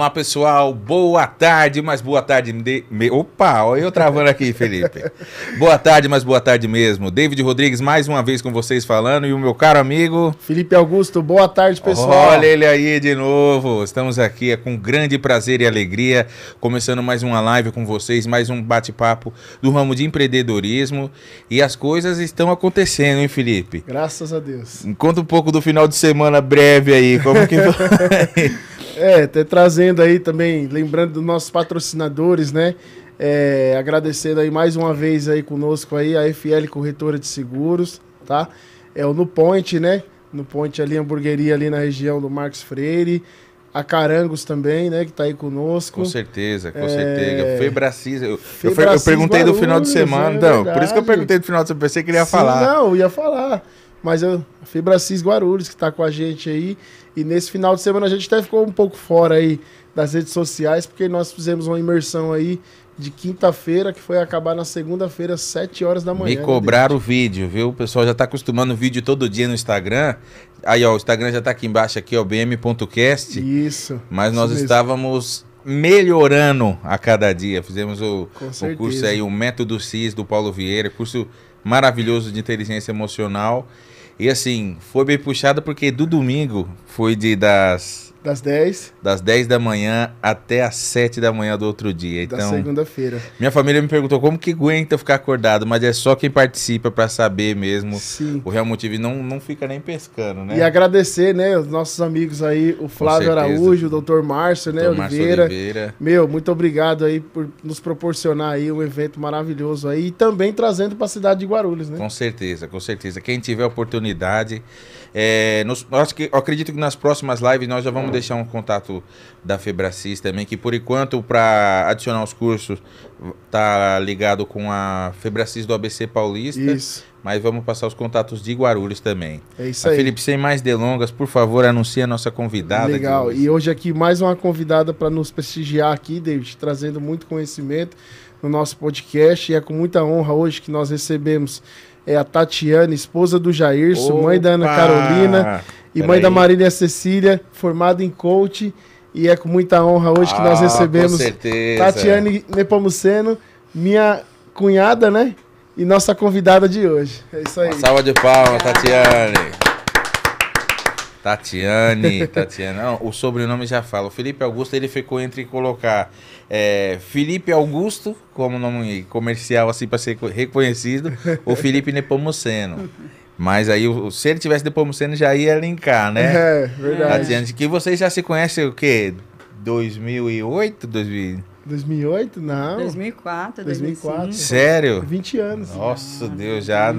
Vamos lá, pessoal. Boa tarde, mas boa tarde. De... Me... Opa, olha eu travando aqui, Felipe. boa tarde, mas boa tarde mesmo. David Rodrigues, mais uma vez com vocês falando. E o meu caro amigo. Felipe Augusto, boa tarde, pessoal. Olha ele aí de novo. Estamos aqui é com grande prazer e alegria, começando mais uma live com vocês, mais um bate-papo do ramo de empreendedorismo. E as coisas estão acontecendo, hein, Felipe? Graças a Deus. Conta um pouco do final de semana breve aí. Como que É, tá trazendo aí também, lembrando dos nossos patrocinadores, né? É, agradecendo aí mais uma vez aí conosco aí a FL Corretora de Seguros, tá? É o No Ponte, né? No Point ali, hamburgueria ali na região do Marcos Freire. A Carangos também, né? Que tá aí conosco. Com certeza, com é... certeza. Febracis. Eu, Febracis eu, eu perguntei barulhos, do final de é semana. É não, por isso que eu perguntei do final de semana. Pensei que ele ia Sim, falar. Não, ia falar mas a Cis Guarulhos que está com a gente aí. E nesse final de semana a gente até ficou um pouco fora aí das redes sociais, porque nós fizemos uma imersão aí de quinta-feira, que foi acabar na segunda-feira, às 7 horas da manhã. Me né, cobraram o vídeo, viu? O pessoal já está acostumando o vídeo todo dia no Instagram. Aí, ó, o Instagram já está aqui embaixo, aqui, ó, bm.cast. Isso. Mas nós estávamos melhorando a cada dia. Fizemos o, o curso aí, o Método CIS do Paulo Vieira, curso maravilhoso de inteligência emocional. E assim, foi bem puxado porque do domingo foi de das das 10? Das 10 da manhã até as 7 da manhã do outro dia. Então, da segunda-feira. Minha família me perguntou como que aguenta ficar acordado, mas é só quem participa para saber mesmo Sim. o real motivo. não, não fica nem pescando, né? E agradecer, né, os nossos amigos aí, o Flávio Araújo, o Dr. Márcio, né, Dr. Oliveira. Oliveira. Meu, muito obrigado aí por nos proporcionar aí um evento maravilhoso aí e também trazendo para a cidade de Guarulhos, né? Com certeza, com certeza. Quem tiver oportunidade, é, nos, nós que, eu acredito que nas próximas lives nós já vamos deixar um contato da Febracis também, que por enquanto, para adicionar os cursos, tá ligado com a Febracis do ABC Paulista. Isso. Mas vamos passar os contatos de Guarulhos também. É isso a aí. Felipe, sem mais delongas, por favor, anuncie a nossa convidada. Legal. E hoje aqui mais uma convidada para nos prestigiar aqui, David, trazendo muito conhecimento no nosso podcast. E é com muita honra hoje que nós recebemos é a Tatiane, esposa do Jairso, mãe da Ana Carolina e mãe aí. da Marília Cecília, formada em coach. E é com muita honra hoje ah, que nós ah, recebemos Tatiane Nepomuceno, minha cunhada, né? E nossa convidada de hoje. É isso aí. Uma salva de palmas, Tatiane. Tatiane, Tatiane. Não, o sobrenome já fala. O Felipe Augusto ele ficou entre colocar é, Felipe Augusto como nome comercial assim para ser reconhecido, ou Felipe Nepomuceno. Mas aí, se ele tivesse Nepomuceno, já ia linkar, né? É, verdade. Tatiane, que vocês já se conhecem o quê? 2008, 2000... 2008? Não. 2004, 2005. 2004. Sério? 20 anos. Nossa, ah, Deus, é já,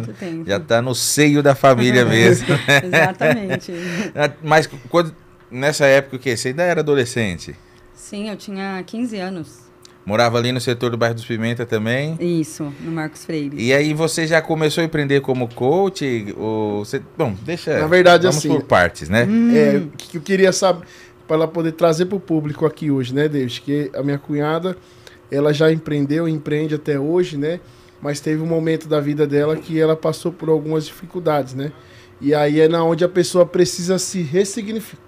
já tá no seio da família mesmo. Exatamente. Ah, mas quando, nessa época o que? Você ainda era adolescente? Sim, eu tinha 15 anos. Morava ali no setor do bairro dos Pimenta também? Isso, no Marcos Freire. E aí você já começou a empreender como coach? Ou você... Bom, deixa. Na verdade, vamos assim. Vamos por partes, né? Hum. É, eu queria saber para ela poder trazer para o público aqui hoje, né, Deus? Que a minha cunhada, ela já empreendeu, empreende até hoje, né? Mas teve um momento da vida dela que ela passou por algumas dificuldades, né? E aí é na onde a pessoa precisa se ressignificar.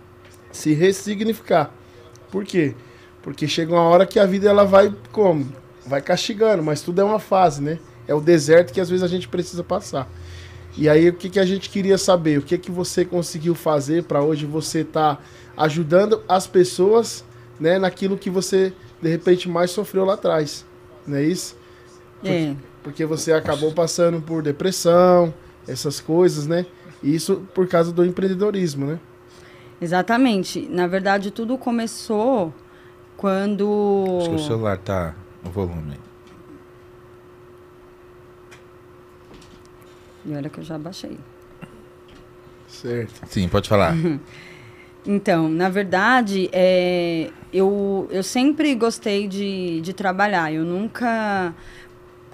Se ressignificar. Por quê? Porque chega uma hora que a vida ela vai como? Vai castigando, mas tudo é uma fase, né? É o deserto que às vezes a gente precisa passar. E aí o que, que a gente queria saber? O que que você conseguiu fazer para hoje você estar tá ajudando as pessoas, né, naquilo que você de repente mais sofreu lá atrás, não é isso? É. Porque você acabou passando por depressão, essas coisas, né? Isso por causa do empreendedorismo, né? Exatamente. Na verdade, tudo começou quando. Acho que o celular tá no volume. E olha que eu já baixei. Certo. Sim, pode falar. Então, na verdade, é, eu, eu sempre gostei de, de trabalhar. Eu nunca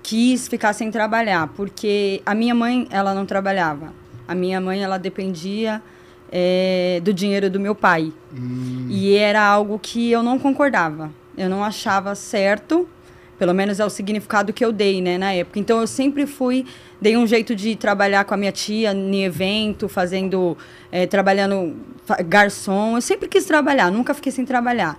quis ficar sem trabalhar, porque a minha mãe, ela não trabalhava. A minha mãe, ela dependia é, do dinheiro do meu pai. Hum. E era algo que eu não concordava. Eu não achava certo pelo menos é o significado que eu dei, né, na época. Então eu sempre fui, dei um jeito de trabalhar com a minha tia em evento, fazendo, é, trabalhando garçom. Eu sempre quis trabalhar, nunca fiquei sem trabalhar.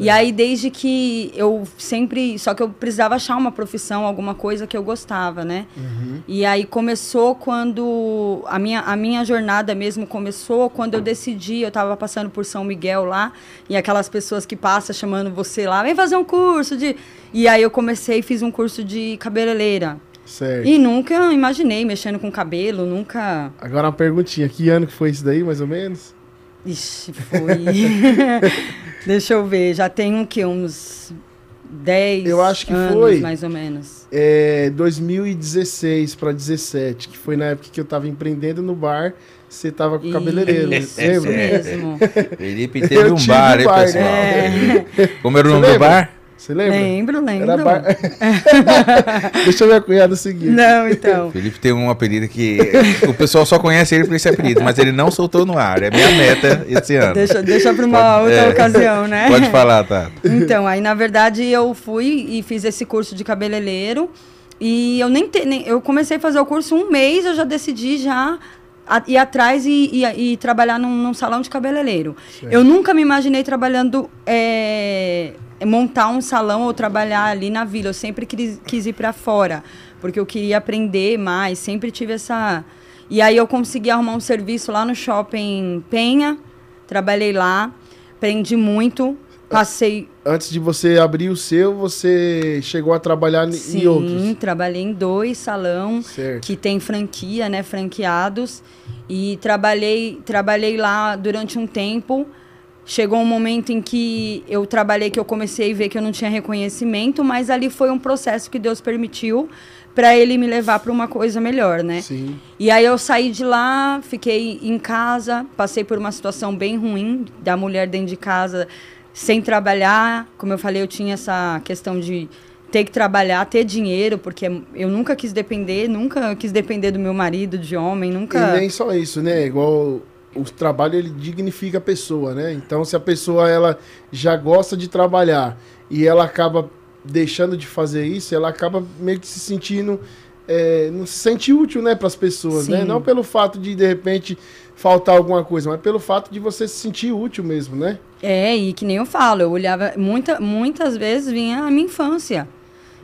E aí, desde que eu sempre. Só que eu precisava achar uma profissão, alguma coisa que eu gostava, né? Uhum. E aí começou quando. A minha, a minha jornada mesmo começou quando eu decidi. Eu estava passando por São Miguel lá, e aquelas pessoas que passam chamando você lá, vem fazer um curso de. E aí eu comecei e fiz um curso de cabeleireira. Certo. E nunca imaginei mexendo com cabelo, nunca. Agora uma perguntinha: que ano que foi isso daí, mais ou menos? Ixi, foi. Deixa eu ver, já tem o um, quê? Uns 10 Eu acho que anos, foi. mais ou menos. É, 2016 para 17, que foi na época que eu estava empreendendo no bar. Você tava com o cabeleireiro, Isso é, mesmo. Felipe teve um bar, um bar, hein, pessoal? É. Como era o nome do bar? Você lembra? Lembro, lembro. Era bar... Deixa minha cunhada seguir. Não, então. Felipe tem um apelido que o pessoal só conhece ele por esse apelido, mas ele não soltou no ar. É minha meta esse ano. Deixa, deixa para uma pode, outra é, ocasião, né? Pode falar, tá. Então, aí na verdade eu fui e fiz esse curso de cabeleireiro e eu nem, te, nem eu comecei a fazer o curso um mês, eu já decidi já a, ir atrás e, e, e trabalhar num, num, salão de cabeleireiro. Certo. Eu nunca me imaginei trabalhando é, montar um salão ou trabalhar ali na vila. Eu sempre quis, quis ir para fora, porque eu queria aprender mais, sempre tive essa. E aí eu consegui arrumar um serviço lá no shopping Penha, trabalhei lá, aprendi muito, passei. Antes de você abrir o seu, você chegou a trabalhar Sim, em outros? Sim, trabalhei em dois salão que tem franquia, né, franqueados, e trabalhei, trabalhei lá durante um tempo chegou um momento em que eu trabalhei que eu comecei a ver que eu não tinha reconhecimento, mas ali foi um processo que Deus permitiu para ele me levar para uma coisa melhor, né? Sim. E aí eu saí de lá, fiquei em casa, passei por uma situação bem ruim da mulher dentro de casa sem trabalhar, como eu falei, eu tinha essa questão de ter que trabalhar, ter dinheiro, porque eu nunca quis depender, nunca quis depender do meu marido, de homem, nunca. E nem só isso, né? Igual o trabalho ele dignifica a pessoa, né? Então, se a pessoa ela já gosta de trabalhar e ela acaba deixando de fazer isso, ela acaba meio que se sentindo é, não se sente útil, né, para as pessoas, né? Sim. né? Não pelo fato de de repente faltar alguma coisa, mas pelo fato de você se sentir útil mesmo, né? É, e que nem eu falo, eu olhava muita, muitas vezes vinha a minha infância.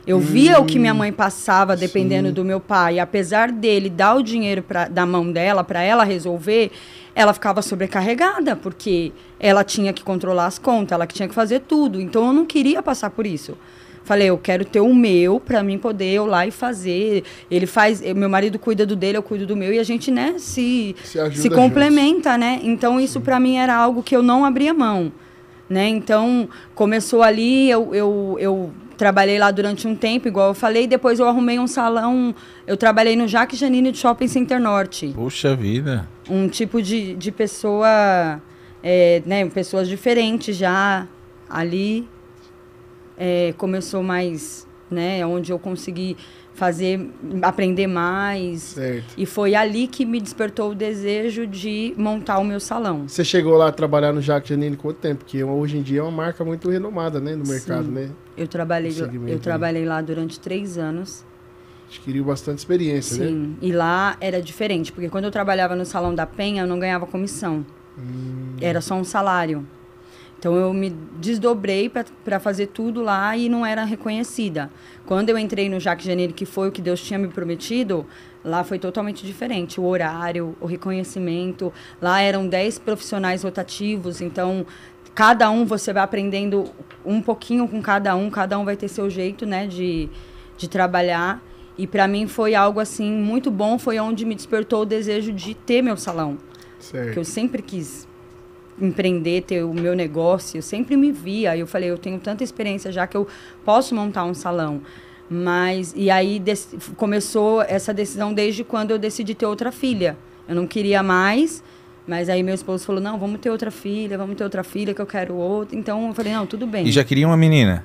Eu hum, via o que minha mãe passava dependendo sim. do meu pai, apesar dele dar o dinheiro pra, da mão dela para ela resolver, ela ficava sobrecarregada, porque ela tinha que controlar as contas, ela tinha que fazer tudo. Então eu não queria passar por isso. Falei, eu quero ter o meu para mim poder eu lá e fazer. Ele faz, eh, meu marido cuida do dele, eu cuido do meu e a gente, né, se se, se complementa, né? Então isso para mim era algo que eu não abria mão. Né? Então começou ali, eu, eu, eu trabalhei lá durante um tempo, igual eu falei, depois eu arrumei um salão. Eu trabalhei no Jaque Janine de Shopping Center Norte. Puxa vida! Um tipo de, de pessoa, é, né? Pessoas diferentes já ali. É, começou mais, né? Onde eu consegui fazer, aprender mais. Certo. E foi ali que me despertou o desejo de montar o meu salão. Você chegou lá a trabalhar no Jaque Janine quanto tempo? porque hoje em dia é uma marca muito renomada, né, no mercado, Sim. né? Eu trabalhei, eu trabalhei lá durante três anos. Adquiriu bastante experiência, Sim. né? Sim, e lá era diferente, porque quando eu trabalhava no Salão da Penha, eu não ganhava comissão. Hum. Era só um salário. Então eu me desdobrei para fazer tudo lá e não era reconhecida. Quando eu entrei no Jacques Janeiro, que foi o que Deus tinha me prometido, lá foi totalmente diferente. O horário, o reconhecimento. Lá eram 10 profissionais rotativos, então cada um você vai aprendendo um pouquinho com cada um, cada um vai ter seu jeito, né, de, de trabalhar. E para mim foi algo assim muito bom, foi onde me despertou o desejo de ter meu salão. Certo. Que eu sempre quis empreender, ter o meu negócio, eu sempre me via, eu falei, eu tenho tanta experiência já que eu posso montar um salão. Mas e aí começou essa decisão desde quando eu decidi ter outra filha. Eu não queria mais mas aí meu esposo falou: não, vamos ter outra filha, vamos ter outra filha, que eu quero outra. Então eu falei: não, tudo bem. E já queria uma menina?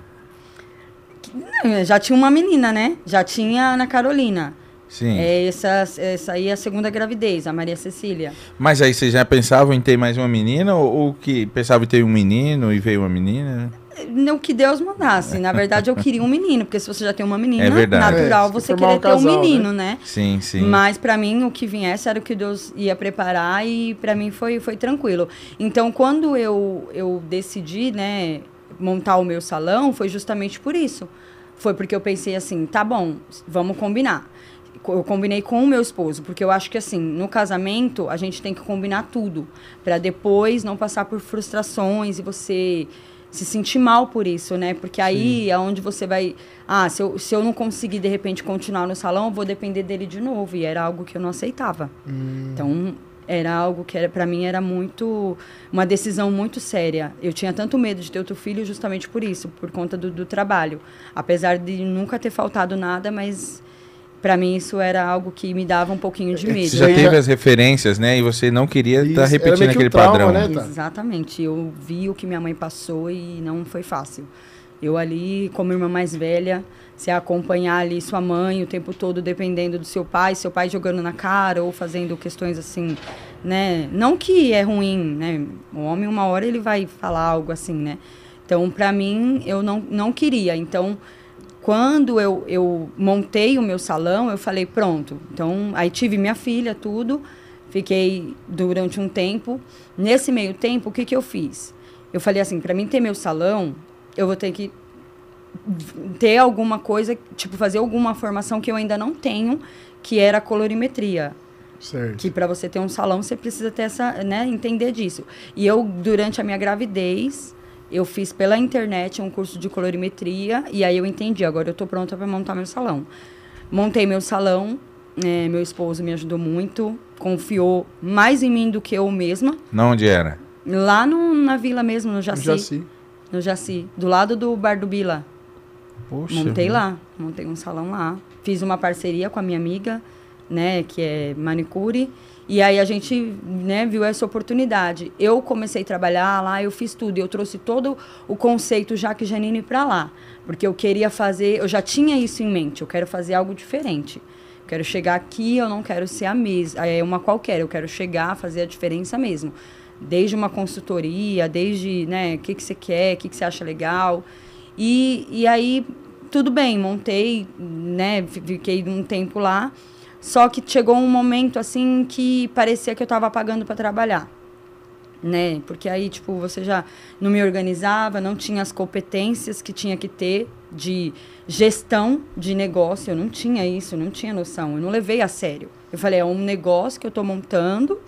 Hum, já tinha uma menina, né? Já tinha a Ana Carolina. Sim. É, essa, essa aí é a segunda gravidez, a Maria Cecília. Mas aí vocês já pensavam em ter mais uma menina ou, ou que pensavam em ter um menino e veio uma menina? Né? não que Deus mandasse. Na verdade, eu queria um menino, porque se você já tem uma menina, é natural é, você querer um casal, ter né? um menino, né? né? Sim, sim. Mas para mim, o que viesse era o que Deus ia preparar e para mim foi, foi tranquilo. Então, quando eu, eu decidi, né, montar o meu salão, foi justamente por isso. Foi porque eu pensei assim, tá bom, vamos combinar eu combinei com o meu esposo, porque eu acho que assim, no casamento, a gente tem que combinar tudo, para depois não passar por frustrações e você se sentir mal por isso, né? Porque aí Sim. é onde você vai. Ah, se eu, se eu não conseguir de repente continuar no salão, eu vou depender dele de novo. E era algo que eu não aceitava. Hum. Então, era algo que era para mim era muito uma decisão muito séria. Eu tinha tanto medo de ter outro filho justamente por isso, por conta do, do trabalho. Apesar de nunca ter faltado nada, mas para mim isso era algo que me dava um pouquinho de é medo. Você já né? teve as referências, né? E você não queria estar tá repetindo aquele trauma, padrão. Né, tá? Exatamente. Eu vi o que minha mãe passou e não foi fácil. Eu ali, como irmã mais velha, se acompanhar ali sua mãe o tempo todo dependendo do seu pai, seu pai jogando na cara ou fazendo questões assim, né? Não que é ruim, né? O homem uma hora ele vai falar algo assim, né? Então, para mim, eu não, não queria. Então, quando eu, eu montei o meu salão, eu falei, pronto. Então, aí tive minha filha, tudo. Fiquei durante um tempo. Nesse meio tempo, o que, que eu fiz? Eu falei assim, para mim ter meu salão, eu vou ter que ter alguma coisa, tipo, fazer alguma formação que eu ainda não tenho, que era colorimetria. Certo. Que para você ter um salão, você precisa ter essa, né, entender disso. E eu, durante a minha gravidez, eu fiz pela internet um curso de colorimetria e aí eu entendi, agora eu estou pronta para montar meu salão. Montei meu salão, é, meu esposo me ajudou muito, confiou mais em mim do que eu mesma. Não, onde era? Lá no, na vila mesmo, no Jaci. No Jaci. No Jaci, do lado do Bar do Bila. Poxa, montei meu. lá, montei um salão lá. Fiz uma parceria com a minha amiga, né, que é manicure. E aí a gente né, viu essa oportunidade. Eu comecei a trabalhar lá, eu fiz tudo. Eu trouxe todo o conceito Jaque Janine para lá. Porque eu queria fazer, eu já tinha isso em mente, eu quero fazer algo diferente. Eu quero chegar aqui, eu não quero ser a mesma, é uma qualquer, eu quero chegar, fazer a diferença mesmo. Desde uma consultoria, desde, né, o que, que você quer, o que, que você acha legal. E, e aí, tudo bem, montei, né, fiquei um tempo lá. Só que chegou um momento assim que parecia que eu estava pagando para trabalhar. Né? Porque aí, tipo, você já não me organizava, não tinha as competências que tinha que ter de gestão de negócio. Eu não tinha isso, não tinha noção, eu não levei a sério. Eu falei, é um negócio que eu estou montando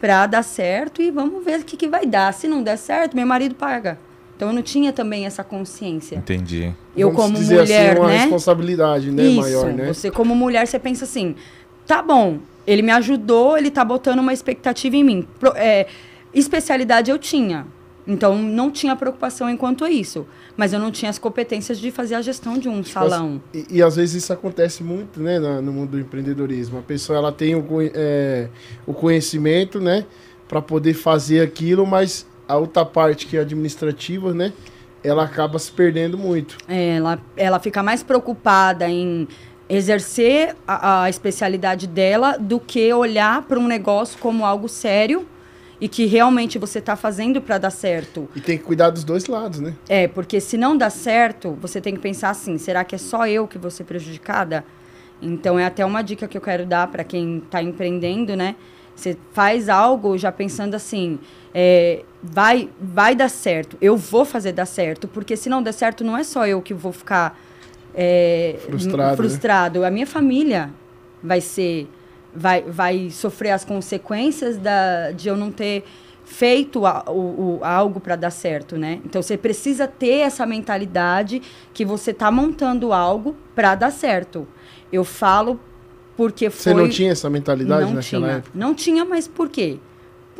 para dar certo e vamos ver o que, que vai dar. Se não der certo, meu marido paga. Então eu não tinha também essa consciência. Entendi. Eu Vamos como dizer assim, mulher, assim, uma né? responsabilidade, né, Isso, maior, né? Você como mulher, você pensa assim: "Tá bom, ele me ajudou, ele tá botando uma expectativa em mim". Pro, é, especialidade eu tinha. Então não tinha preocupação enquanto isso, mas eu não tinha as competências de fazer a gestão de um tipo, salão. E, e às vezes isso acontece muito, né, no mundo do empreendedorismo. A pessoa ela tem o, é, o conhecimento, né, para poder fazer aquilo, mas a outra parte que é administrativa, né? Ela acaba se perdendo muito. É, ela, ela fica mais preocupada em exercer a, a especialidade dela do que olhar para um negócio como algo sério e que realmente você está fazendo para dar certo. E tem que cuidar dos dois lados, né? É, porque se não dá certo, você tem que pensar assim: será que é só eu que vou ser prejudicada? Então é até uma dica que eu quero dar para quem está empreendendo, né? Você faz algo já pensando assim: é, vai vai dar certo. Eu vou fazer dar certo, porque se não der certo, não é só eu que vou ficar é, frustrado. Né? frustrado. Né? A minha família vai ser vai vai sofrer as consequências da de eu não ter feito a, o, o, algo para dar certo, né? Então você precisa ter essa mentalidade que você tá montando algo para dar certo. Eu falo porque foi Você não tinha essa mentalidade não naquela tinha. época? Não tinha, mas por quê?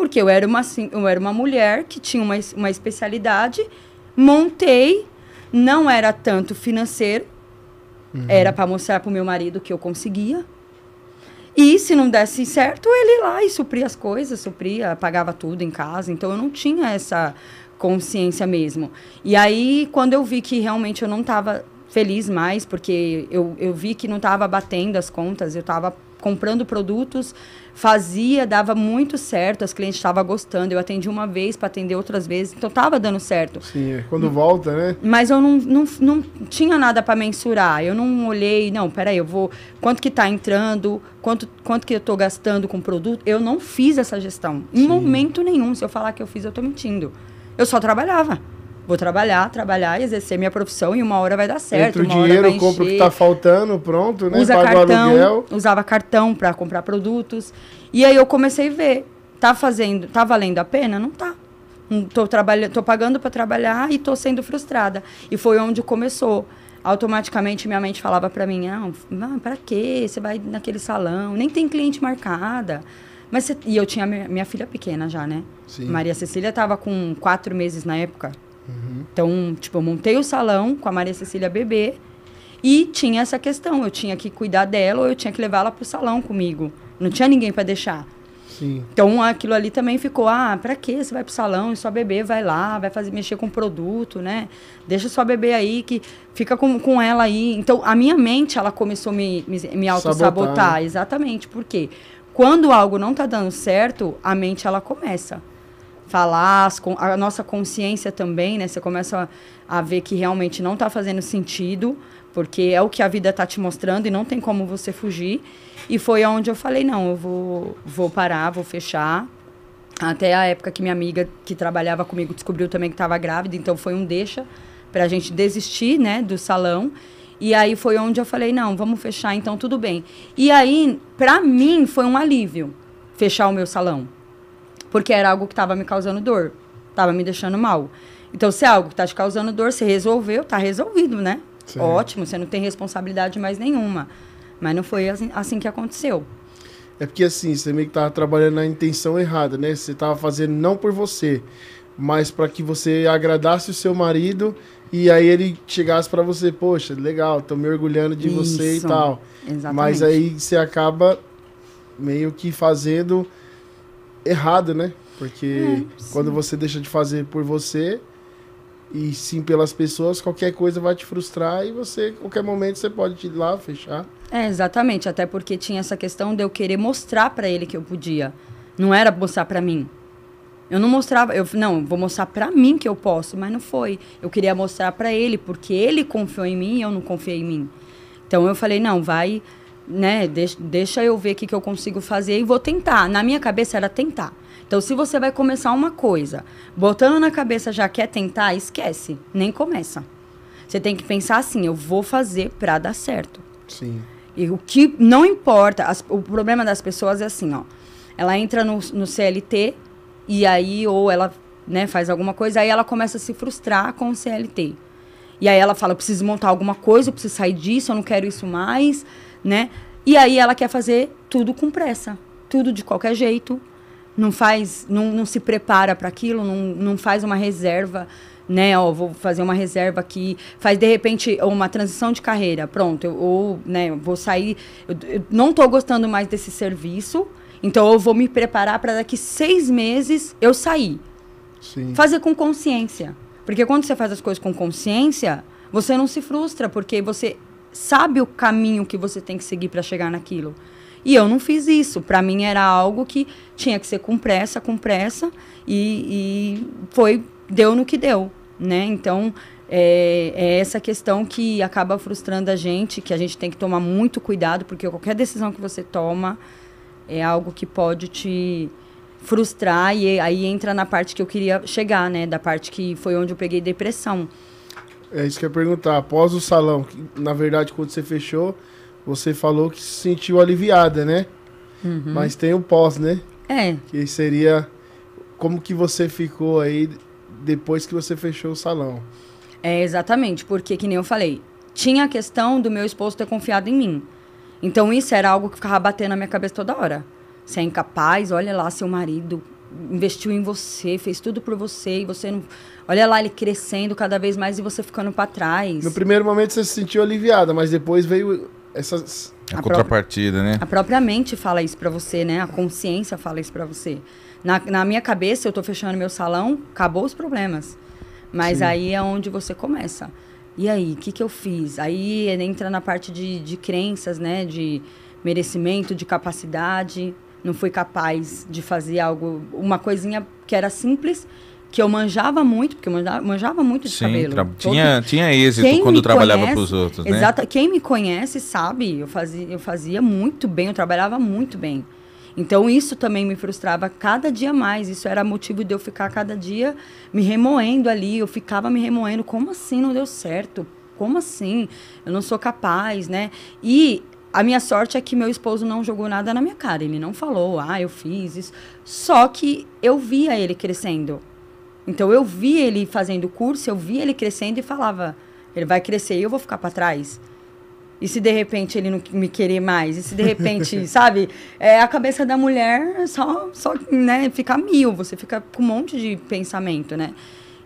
Porque eu era uma, assim, eu era uma mulher que tinha uma, uma especialidade, montei, não era tanto financeiro, uhum. era para mostrar para o meu marido que eu conseguia. E se não desse certo, ele lá e supria as coisas, supria, pagava tudo em casa. Então eu não tinha essa consciência mesmo. E aí, quando eu vi que realmente eu não estava feliz mais, porque eu, eu vi que não estava batendo as contas, eu estava comprando produtos, fazia, dava muito certo, as clientes estavam gostando. Eu atendi uma vez para atender outras vezes, então estava dando certo. Sim, é, quando não, volta, né? Mas eu não, não, não tinha nada para mensurar. Eu não olhei, não, peraí, eu vou. Quanto que está entrando? Quanto, quanto que eu estou gastando com produto? Eu não fiz essa gestão. Em Sim. momento nenhum. Se eu falar que eu fiz, eu estou mentindo. Eu só trabalhava. Vou trabalhar, trabalhar, exercer minha profissão e uma hora vai dar certo. Entra o dinheiro, compra o que está faltando, pronto, né? Usa Paga cartão, aluguel. Usava cartão para comprar produtos. E aí eu comecei a ver. Tá fazendo, tá valendo a pena? Não tá. Hum, tô, tô pagando para trabalhar e tô sendo frustrada. E foi onde começou automaticamente minha mente falava para mim, não, não para quê? Você vai naquele salão, nem tem cliente marcada. Mas e eu tinha minha, minha filha pequena já, né? Sim. Maria Cecília estava com quatro meses na época. Uhum. Então, tipo, eu montei o salão com a Maria Cecília Bebê e tinha essa questão. Eu tinha que cuidar dela ou eu tinha que levá-la pro salão comigo. Não tinha ninguém para deixar. Sim. Então aquilo ali também ficou, ah, pra que Você vai pro salão e sua bebê vai lá, vai fazer mexer com o produto, né? Deixa sua bebê aí que fica com, com ela aí. Então a minha mente ela começou a me, me, me auto-sabotar. Né? Exatamente. Por quê? Quando algo não tá dando certo, a mente ela começa falar, a nossa consciência também, né? Você começa a, a ver que realmente não está fazendo sentido, porque é o que a vida está te mostrando e não tem como você fugir. E foi onde eu falei, não, eu vou, vou parar, vou fechar. Até a época que minha amiga que trabalhava comigo descobriu também que estava grávida, então foi um deixa para a gente desistir, né, do salão. E aí foi onde eu falei, não, vamos fechar, então tudo bem. E aí, para mim, foi um alívio fechar o meu salão porque era algo que estava me causando dor, estava me deixando mal. Então, se é algo que está te causando dor, se resolveu, está resolvido, né? Sim. Ótimo, você não tem responsabilidade mais nenhuma. Mas não foi assim, assim que aconteceu. É porque assim, você meio que estava trabalhando na intenção errada, né? Você estava fazendo não por você, mas para que você agradasse o seu marido e aí ele chegasse para você, poxa, legal, estou me orgulhando de Isso, você e tal. Exatamente. Mas aí você acaba meio que fazendo errado, né? Porque é, quando você deixa de fazer por você e sim pelas pessoas, qualquer coisa vai te frustrar e você, qualquer momento, você pode ir lá, fechar. É, exatamente. Até porque tinha essa questão de eu querer mostrar para ele que eu podia. Não era mostrar para mim. Eu não mostrava, eu não, vou mostrar para mim que eu posso, mas não foi. Eu queria mostrar para ele porque ele confiou em mim e eu não confiei em mim. Então eu falei, não, vai né, deixa, deixa eu ver o que, que eu consigo fazer e vou tentar. Na minha cabeça era tentar. Então, se você vai começar uma coisa, botando na cabeça já quer tentar, esquece, nem começa. Você tem que pensar assim, eu vou fazer para dar certo. Sim. E o que não importa, as, o problema das pessoas é assim, ó. Ela entra no, no CLT e aí ou ela, né, faz alguma coisa, aí ela começa a se frustrar com o CLT. E aí ela fala, preciso montar alguma coisa, eu preciso sair disso, eu não quero isso mais né? E aí ela quer fazer tudo com pressa, tudo de qualquer jeito, não faz, não, não se prepara para aquilo, não, não faz uma reserva, né? Ó, vou fazer uma reserva aqui, faz de repente uma transição de carreira, pronto, eu, ou, né, vou sair, eu, eu não estou gostando mais desse serviço, então eu vou me preparar para daqui seis meses eu sair. Sim. Fazer com consciência. Porque quando você faz as coisas com consciência, você não se frustra, porque você sabe o caminho que você tem que seguir para chegar naquilo. E eu não fiz isso. Para mim era algo que tinha que ser com pressa, com pressa, e, e foi, deu no que deu, né? Então, é, é, essa questão que acaba frustrando a gente, que a gente tem que tomar muito cuidado, porque qualquer decisão que você toma é algo que pode te frustrar, e aí entra na parte que eu queria chegar, né? Da parte que foi onde eu peguei depressão é isso que eu ia perguntar. Após o salão, que, na verdade, quando você fechou, você falou que se sentiu aliviada, né? Uhum. Mas tem o pós, né? É. Que seria como que você ficou aí depois que você fechou o salão. É, exatamente, porque, que nem eu falei, tinha a questão do meu esposo ter confiado em mim. Então isso era algo que ficava batendo na minha cabeça toda hora. Você é incapaz, olha lá seu marido, investiu em você, fez tudo por você e você não. Olha lá ele crescendo cada vez mais e você ficando para trás. No primeiro momento você se sentiu aliviada, mas depois veio essas a, a contrapartida, né? A própria mente fala isso para você, né? A consciência fala isso para você. Na, na minha cabeça eu tô fechando meu salão, acabou os problemas. Mas Sim. aí é onde você começa. E aí, o que, que eu fiz? Aí entra na parte de, de crenças, né? De merecimento, de capacidade não fui capaz de fazer algo, uma coisinha que era simples, que eu manjava muito, porque eu manjava, manjava muito de Sim, cabelo. Todo... Tinha, tinha êxito quem quando trabalhava para os outros, né? Exato. Quem me conhece sabe, eu fazia, eu fazia muito bem, eu trabalhava muito bem. Então isso também me frustrava cada dia mais. Isso era motivo de eu ficar cada dia me remoendo ali. Eu ficava me remoendo. Como assim não deu certo? Como assim? Eu não sou capaz, né? E a minha sorte é que meu esposo não jogou nada na minha cara. Ele não falou, ah, eu fiz isso. Só que eu via ele crescendo. Então eu vi ele fazendo curso, eu vi ele crescendo e falava, ele vai crescer e eu vou ficar para trás. E se de repente ele não me querer mais? E se de repente, sabe? É, a cabeça da mulher é só, só né, fica mil, você fica com um monte de pensamento, né?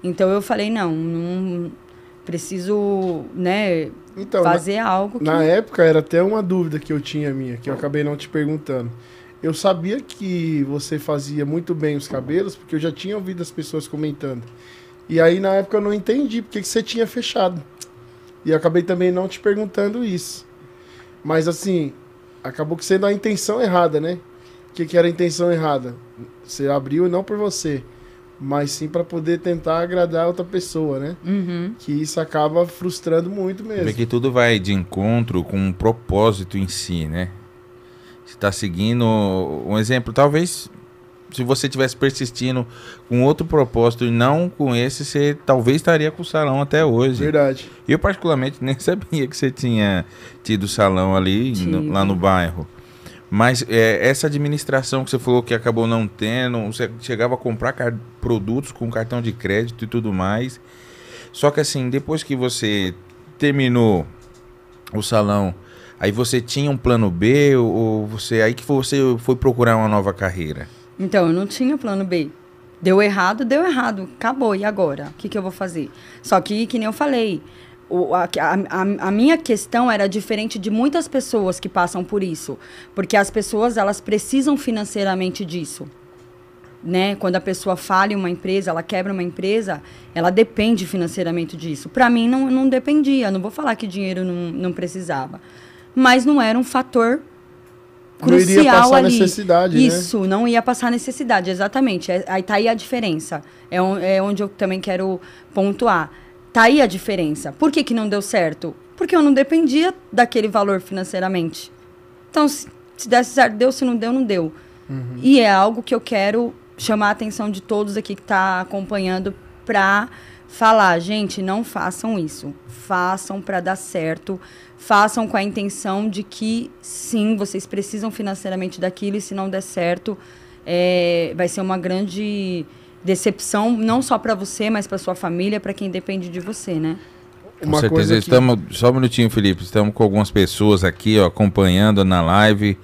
Então eu falei, não, não preciso, né? Então, fazer na, algo que... Na época era até uma dúvida que eu tinha minha, que eu ah. acabei não te perguntando. Eu sabia que você fazia muito bem os cabelos, porque eu já tinha ouvido as pessoas comentando. E aí na época eu não entendi porque que você tinha fechado. E eu acabei também não te perguntando isso. Mas assim, acabou que sendo a intenção errada, né? O que, que era a intenção errada? Você abriu não por você, mas sim para poder tentar agradar outra pessoa, né? Uhum. Que isso acaba frustrando muito é mesmo. Porque tudo vai de encontro com um propósito em si, né? Você está seguindo um exemplo, talvez se você tivesse persistindo com outro propósito e não com esse, você talvez estaria com o salão até hoje. Verdade. Eu particularmente nem sabia que você tinha tido salão ali no, lá no bairro. Mas é, essa administração que você falou que acabou não tendo, você chegava a comprar produtos com cartão de crédito e tudo mais. Só que assim, depois que você terminou o salão, aí você tinha um plano B ou você aí que você foi procurar uma nova carreira? Então, eu não tinha plano B. Deu errado, deu errado, acabou. E agora? O que, que eu vou fazer? Só que, que nem eu falei, o, a, a, a, minha questão era diferente de muitas pessoas que passam por isso, porque as pessoas elas precisam financeiramente disso, né? Quando a pessoa falha uma empresa, ela quebra uma empresa, ela depende financeiramente disso. Para mim não, não dependia, não vou falar que dinheiro não, não precisava, mas não era um fator crucial não iria passar ali. necessidade, né? Isso, né? não ia passar necessidade, exatamente. É, aí tá aí a diferença. É, é onde eu também quero pontuar Tá aí a diferença. Por que, que não deu certo? Porque eu não dependia daquele valor financeiramente. Então, se, se desse certo, deu. Se não deu, não deu. Uhum. E é algo que eu quero chamar a atenção de todos aqui que tá acompanhando para falar, gente, não façam isso. Façam para dar certo. Façam com a intenção de que sim, vocês precisam financeiramente daquilo e se não der certo, é, vai ser uma grande decepção não só para você, mas para sua família, para quem depende de você, né? Com Uma certeza. Que... Estamos só um minutinho, Felipe. Estamos com algumas pessoas aqui ó, acompanhando na live.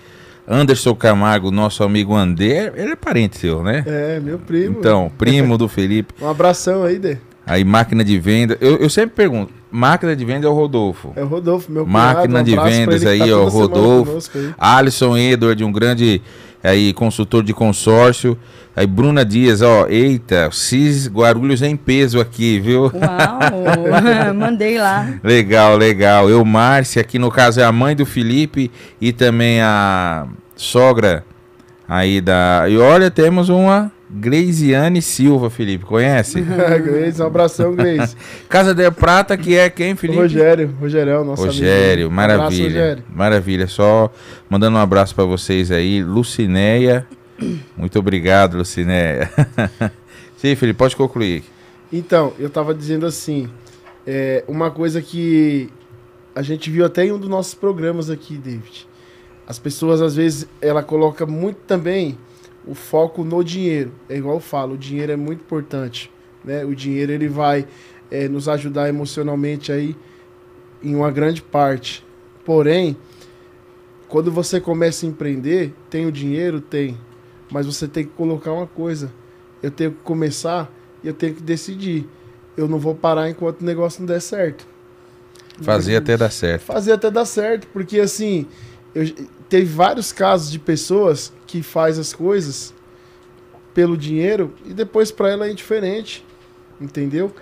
Anderson Camargo, nosso amigo André, ele é parente seu, né? É, meu primo. Então, primo do Felipe. um abração aí, Dê. Aí máquina de venda. Eu, eu sempre pergunto, máquina de venda é o Rodolfo. É o Rodolfo, meu Máquina um de vendas tá aí, tá ó, Rodolfo. Aí. Alisson Edward, um grande aí consultor de consórcio. Aí Bruna Dias, ó, eita, CIS Guarulhos em peso aqui, viu? Uau, mandei lá. Legal, legal. Eu, Márcia, que no caso é a mãe do Felipe e também a sogra aí da... E olha, temos uma Gleiziane Silva, Felipe, conhece? Gleiz, um abração, Gleiz. Casa de Prata, que é quem, Felipe? O Rogério, Rogério, nosso Rogério, amigo. Maravilha, um abraço, Rogério, maravilha. Só mandando um abraço para vocês aí, Lucinéia. Muito obrigado, Lucinéia. Sim, Felipe, pode concluir. Então, eu estava dizendo assim, é, uma coisa que a gente viu até em um dos nossos programas aqui, David. As pessoas, às vezes, ela coloca muito também o foco no dinheiro. É igual eu falo, o dinheiro é muito importante. Né? O dinheiro ele vai é, nos ajudar emocionalmente aí em uma grande parte. Porém, quando você começa a empreender, tem o dinheiro? Tem. Mas você tem que colocar uma coisa. Eu tenho que começar e eu tenho que decidir. Eu não vou parar enquanto o negócio não der certo. Fazer até dar certo. Fazer até dar certo, porque assim, eu, teve vários casos de pessoas que faz as coisas pelo dinheiro e depois para ela é indiferente, entendeu?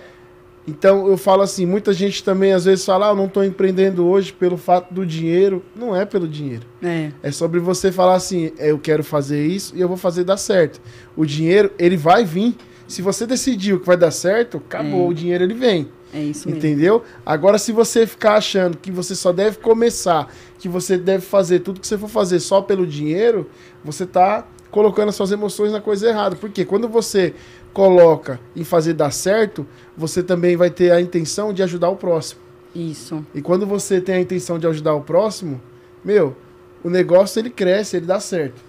Então eu falo assim, muita gente também às vezes fala, ah, eu não estou empreendendo hoje pelo fato do dinheiro. Não é pelo dinheiro. É. é sobre você falar assim, é, eu quero fazer isso e eu vou fazer dar certo. O dinheiro, ele vai vir. Se você decidiu que vai dar certo, acabou, é. o dinheiro ele vem. É isso mesmo. Entendeu? Agora, se você ficar achando que você só deve começar, que você deve fazer tudo que você for fazer só pelo dinheiro, você tá colocando as suas emoções na coisa errada. Porque quando você coloca em fazer dar certo, você também vai ter a intenção de ajudar o próximo. Isso. E quando você tem a intenção de ajudar o próximo, meu, o negócio ele cresce, ele dá certo.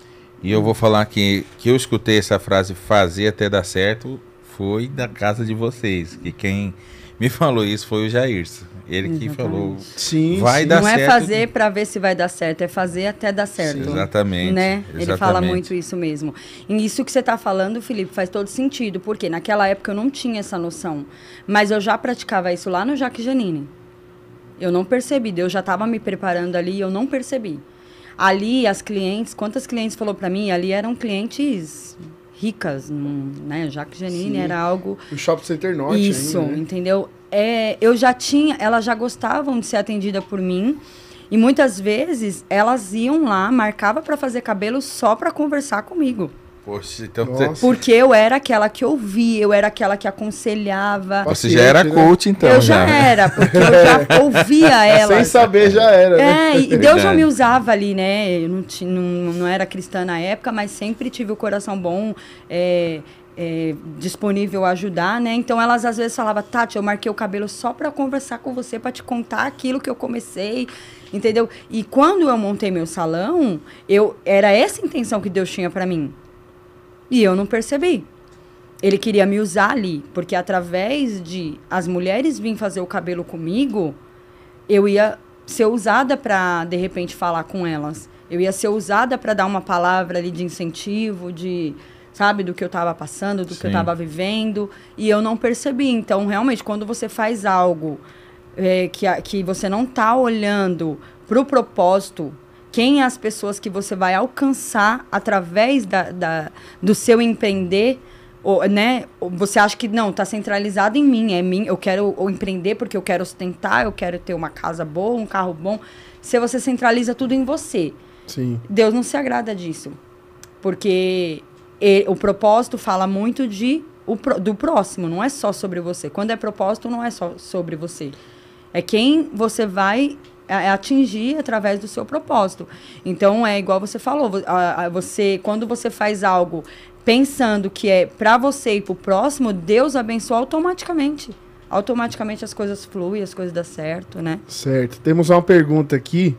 E eu vou falar que que eu escutei essa frase fazer até dar certo foi da casa de vocês, que quem me falou isso foi o Jair, Ele exatamente. que falou. Sim, vai sim. dar não é certo. Não é fazer para ver se vai dar certo, é fazer até dar certo. Sim, exatamente. Né? Exatamente. Ele fala muito isso mesmo. E isso que você está falando, Felipe, faz todo sentido, porque naquela época eu não tinha essa noção. Mas eu já praticava isso lá no Jaque Janine. Eu não percebi, eu já estava me preparando ali e eu não percebi. Ali, as clientes, quantas clientes falou para mim? Ali eram clientes ricas, né? Jacques Janine Sim. era algo. O shopping center norte. Isso, ainda, né? entendeu? É, eu já tinha, elas já gostavam de ser atendida por mim. E muitas vezes elas iam lá, marcava para fazer cabelo só para conversar comigo. Poxa, então você... Porque eu era aquela que ouvia, eu era aquela que aconselhava. Você já era né? coach, então. Eu já, já era, porque eu já ouvia ela. É, sem saber, já era. Né? É, e Deus já me usava ali, né? Eu não, não, não era cristã na época, mas sempre tive o coração bom. É, é, disponível a ajudar, né? Então elas às vezes falavam, Tati, eu marquei o cabelo só para conversar com você, para te contar aquilo que eu comecei, entendeu? E quando eu montei meu salão, eu era essa a intenção que Deus tinha para mim. E eu não percebi. Ele queria me usar ali, porque através de as mulheres virem fazer o cabelo comigo, eu ia ser usada para de repente falar com elas. Eu ia ser usada para dar uma palavra ali de incentivo, de sabe, do que eu estava passando, do Sim. que eu estava vivendo, e eu não percebi. Então, realmente, quando você faz algo é, que, que você não está olhando para o propósito quem as pessoas que você vai alcançar através da, da do seu empreender, ou, né? Você acha que não, está centralizado em mim, é mim, eu quero ou empreender porque eu quero ostentar, eu quero ter uma casa boa, um carro bom. Se você centraliza tudo em você. Sim. Deus não se agrada disso. Porque ele, o propósito fala muito de o, do próximo, não é só sobre você. Quando é propósito, não é só sobre você. É quem você vai é, é atingir através do seu propósito. Então é igual você falou, você quando você faz algo pensando que é para você e para o próximo, Deus abençoa automaticamente. Automaticamente as coisas fluem, as coisas dão certo, né? Certo. Temos uma pergunta aqui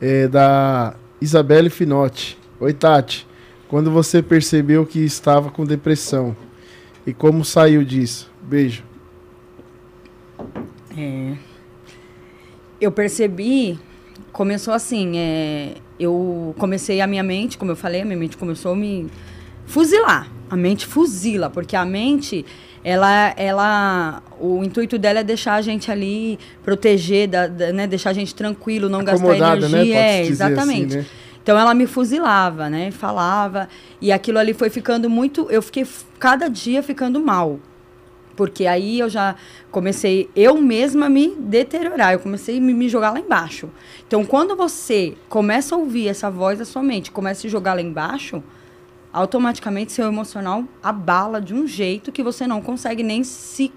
é, da Isabelle Finotti. Oi, Tati. Quando você percebeu que estava com depressão e como saiu disso? Beijo. É, eu percebi, começou assim, é, eu comecei a minha mente, como eu falei, a minha mente começou a me fuzilar. A mente fuzila, porque a mente, ela, ela, o intuito dela é deixar a gente ali proteger, da, da, né, deixar a gente tranquilo, não gastar né, energia, né? é, exatamente. Assim, né? Então ela me fuzilava, né? Falava e aquilo ali foi ficando muito, eu fiquei cada dia ficando mal. Porque aí eu já comecei eu mesma a me deteriorar, eu comecei a me jogar lá embaixo. Então, quando você começa a ouvir essa voz da sua mente, começa a se jogar lá embaixo, automaticamente seu emocional abala de um jeito que você não consegue nem se,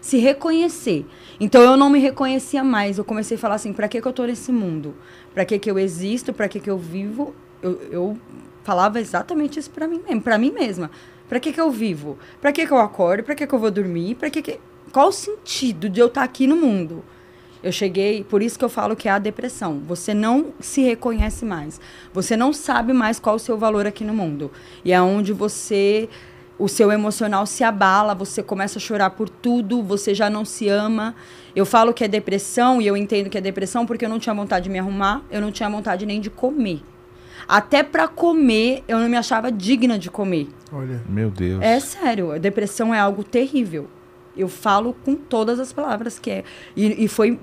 se reconhecer. Então eu não me reconhecia mais. Eu comecei a falar assim: para que, que eu tô nesse mundo? Para que, que eu existo? Para que, que eu vivo? Eu, eu falava exatamente isso para mim mesmo, para mim mesma. Para que que eu vivo? Para que que eu acordo? Para que que eu vou dormir? Para que que qual o sentido de eu estar tá aqui no mundo? Eu cheguei, por isso que eu falo que é a depressão. Você não se reconhece mais. Você não sabe mais qual o seu valor aqui no mundo. E é onde você o seu emocional se abala, você começa a chorar por tudo, você já não se ama. Eu falo que é depressão e eu entendo que é depressão porque eu não tinha vontade de me arrumar, eu não tinha vontade nem de comer. Até para comer, eu não me achava digna de comer. Olha. Meu Deus. É sério, a depressão é algo terrível. Eu falo com todas as palavras que é. E, e foi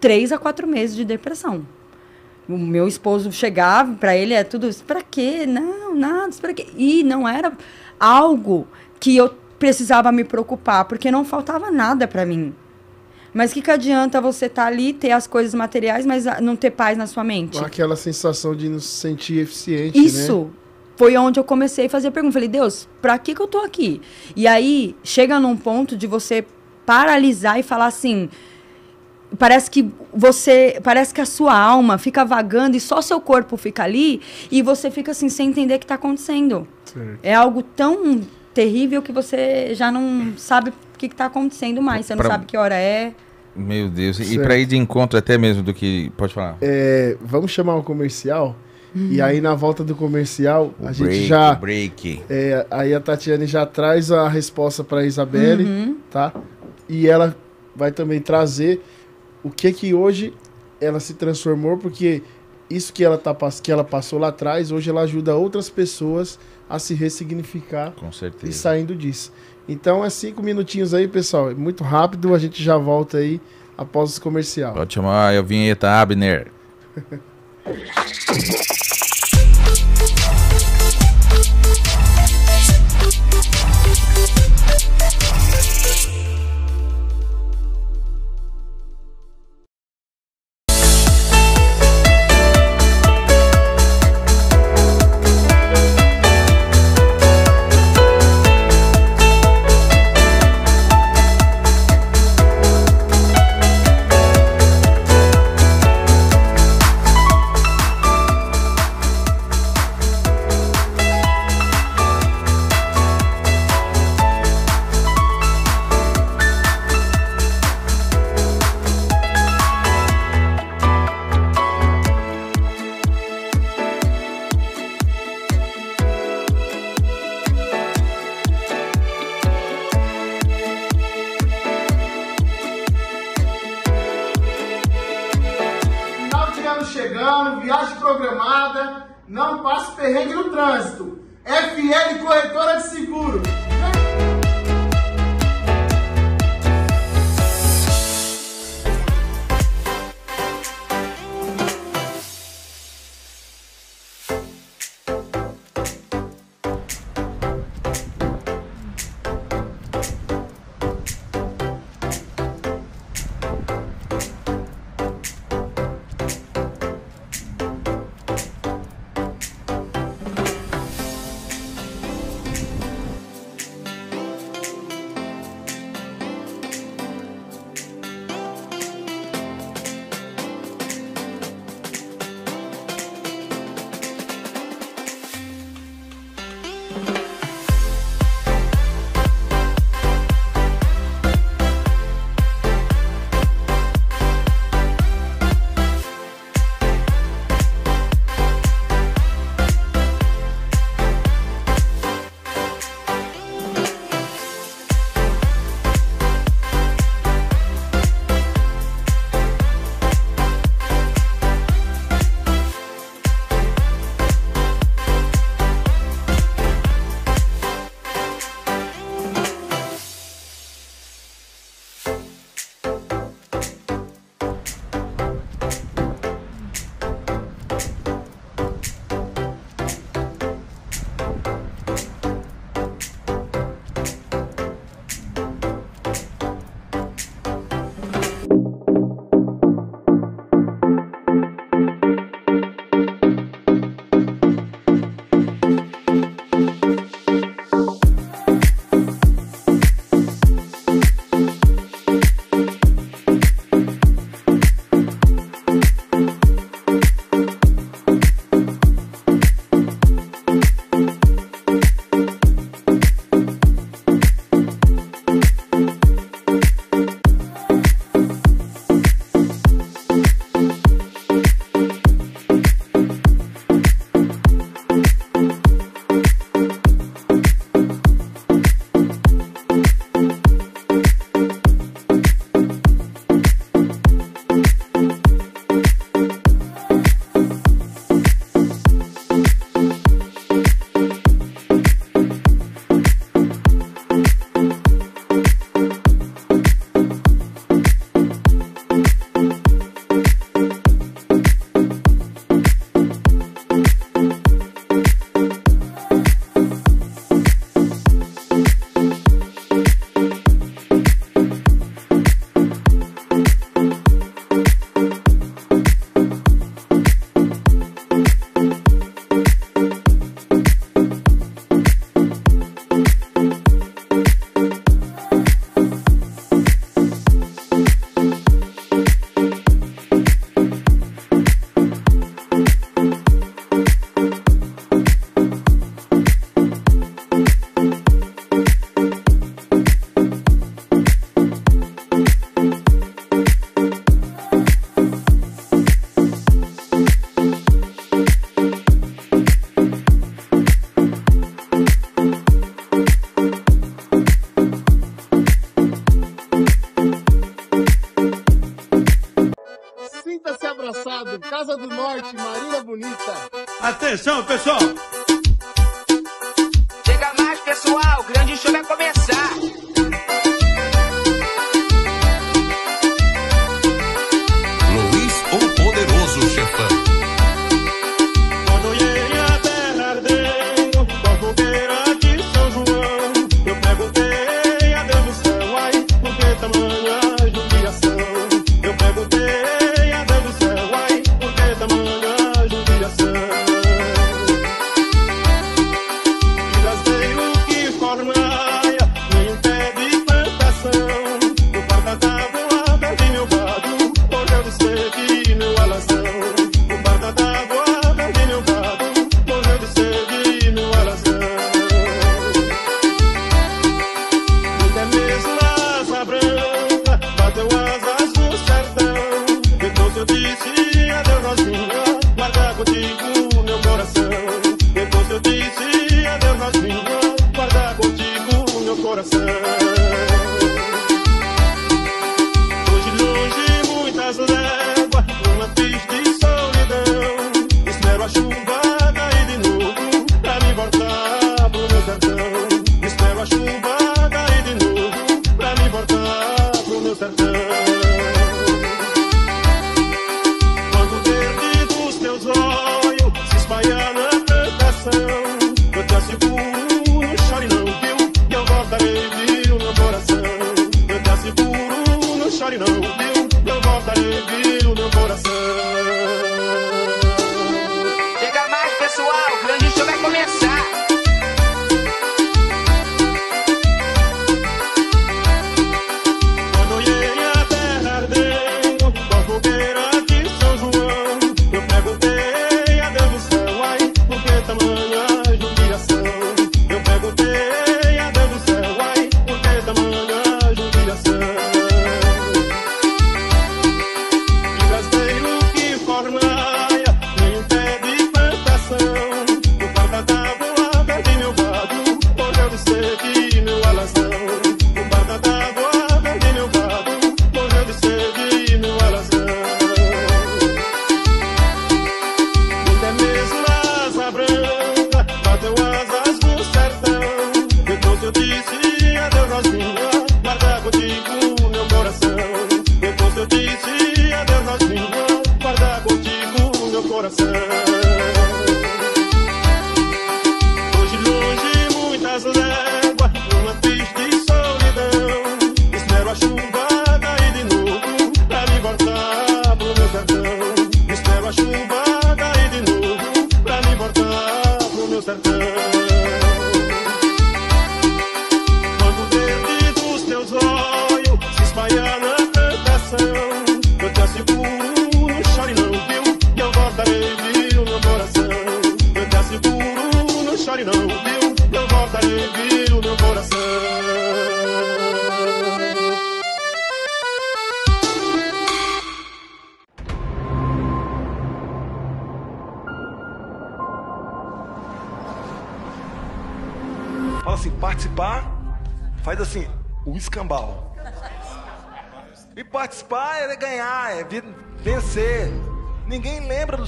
três a quatro meses de depressão. O meu esposo chegava, para ele é tudo isso. Pra quê? Não, nada, isso pra quê? E não era algo que eu precisava me preocupar, porque não faltava nada para mim. Mas o que, que adianta você estar tá ali, ter as coisas materiais, mas ah, não ter paz na sua mente? Com aquela sensação de não se sentir eficiente. Isso. Né? Foi onde eu comecei a fazer a pergunta. Falei, Deus, pra que, que eu tô aqui? E aí chega num ponto de você paralisar e falar assim. Parece que você. Parece que a sua alma fica vagando e só seu corpo fica ali e você fica assim, sem entender o que está acontecendo. Certo. É algo tão terrível que você já não sabe o que está acontecendo mais. Você não pra... sabe que hora é. Meu Deus. Certo. E para ir de encontro até mesmo do que. Pode falar. É, vamos chamar o comercial. Uhum. E aí, na volta do comercial, o a break, gente já. Break. É, aí a Tatiane já traz a resposta para a Isabelle, uhum. tá? E ela vai também trazer o que que hoje ela se transformou, porque isso que ela, tá, que ela passou lá atrás, hoje ela ajuda outras pessoas a se ressignificar Com certeza. e saindo disso. Então é cinco minutinhos aí, pessoal. É muito rápido, a gente já volta aí após o comercial. Pode chamar a vinheta, Abner. engano, viagem programada, não passe perrengue no trânsito. É FL Corretora de Seguro.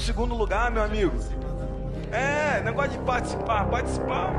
segundo lugar, meu amigo. É, negócio de participar. Participar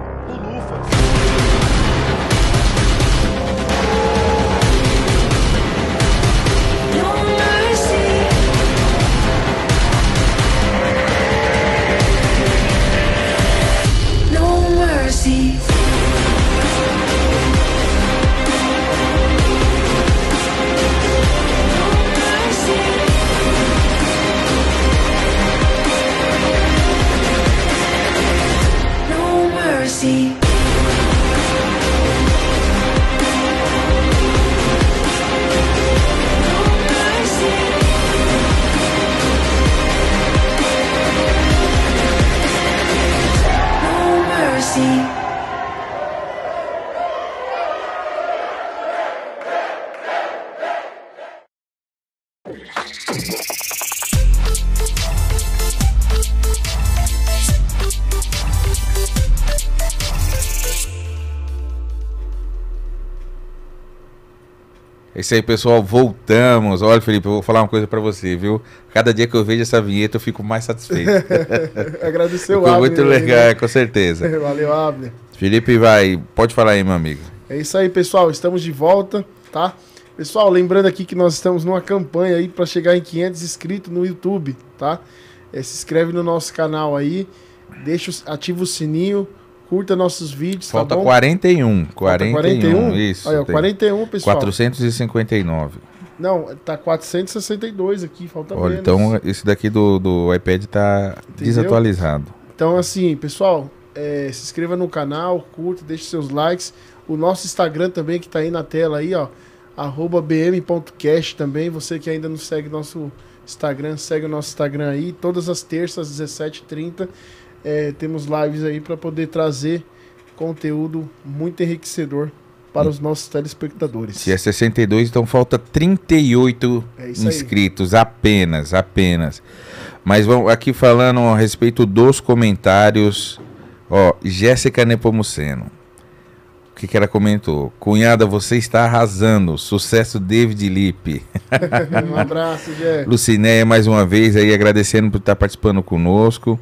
isso aí, pessoal. Voltamos. Olha, Felipe, eu vou falar uma coisa para você, viu? Cada dia que eu vejo essa vinheta, eu fico mais satisfeito. Agradecer o Abner. muito né? legal, né? com certeza. Valeu, Abner. Felipe, vai. Pode falar aí, meu amigo. É isso aí, pessoal. Estamos de volta, tá? Pessoal, lembrando aqui que nós estamos numa campanha aí para chegar em 500 inscritos no YouTube, tá? É, se inscreve no nosso canal aí, deixa, ativa o sininho curta nossos vídeos. Tá falta tá 41. 41. Falta 41? Isso. Aí, ó, 41, pessoal. 459. Não, tá 462 aqui, falta Olha, menos. Então, esse daqui do, do iPad tá Entendeu? desatualizado. Então, assim, pessoal, é, se inscreva no canal, curta, deixe seus likes. O nosso Instagram também, que tá aí na tela aí, ó. Arroba bm.cast também. Você que ainda não segue nosso Instagram, segue o nosso Instagram aí. Todas as terças, às 17h30 é, temos lives aí para poder trazer conteúdo muito enriquecedor para os nossos telespectadores. Se é 62, então falta 38 é inscritos, aí. apenas, apenas. Mas vamos aqui falando a respeito dos comentários. Ó, Jéssica Nepomuceno. O que, que ela comentou? Cunhada, você está arrasando. Sucesso David Lipe. um abraço, Jé. Lucinéia, mais uma vez aí agradecendo por estar participando conosco.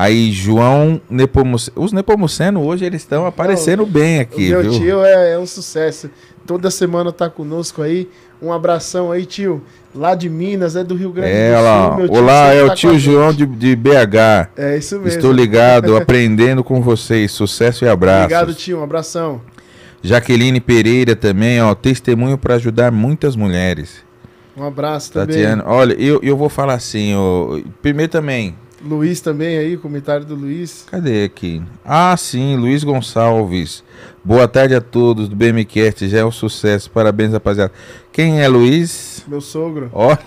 Aí, João Nepomuceno. Os Nepomuceno hoje eles estão aparecendo Não, bem aqui. meu viu? tio é, é, um sucesso. Toda semana tá conosco aí. Um abração aí, tio. Lá de Minas, é do Rio Grande é, do Sul. Meu tio Olá, é o tá tio João de, de, BH. É isso mesmo. Estou ligado, aprendendo com vocês. Sucesso e abraço. Obrigado, tio. Um abração. Jaqueline Pereira também, ó. Testemunho para ajudar muitas mulheres. Um abraço Tatiana. também. Tatiana, olha, eu, eu vou falar assim, ó, primeiro também, Luiz também aí, comentário do Luiz. Cadê aqui? Ah, sim, Luiz Gonçalves. Boa tarde a todos do BMCast, já é um sucesso. Parabéns, rapaziada. Quem é Luiz? Meu sogro. Olha,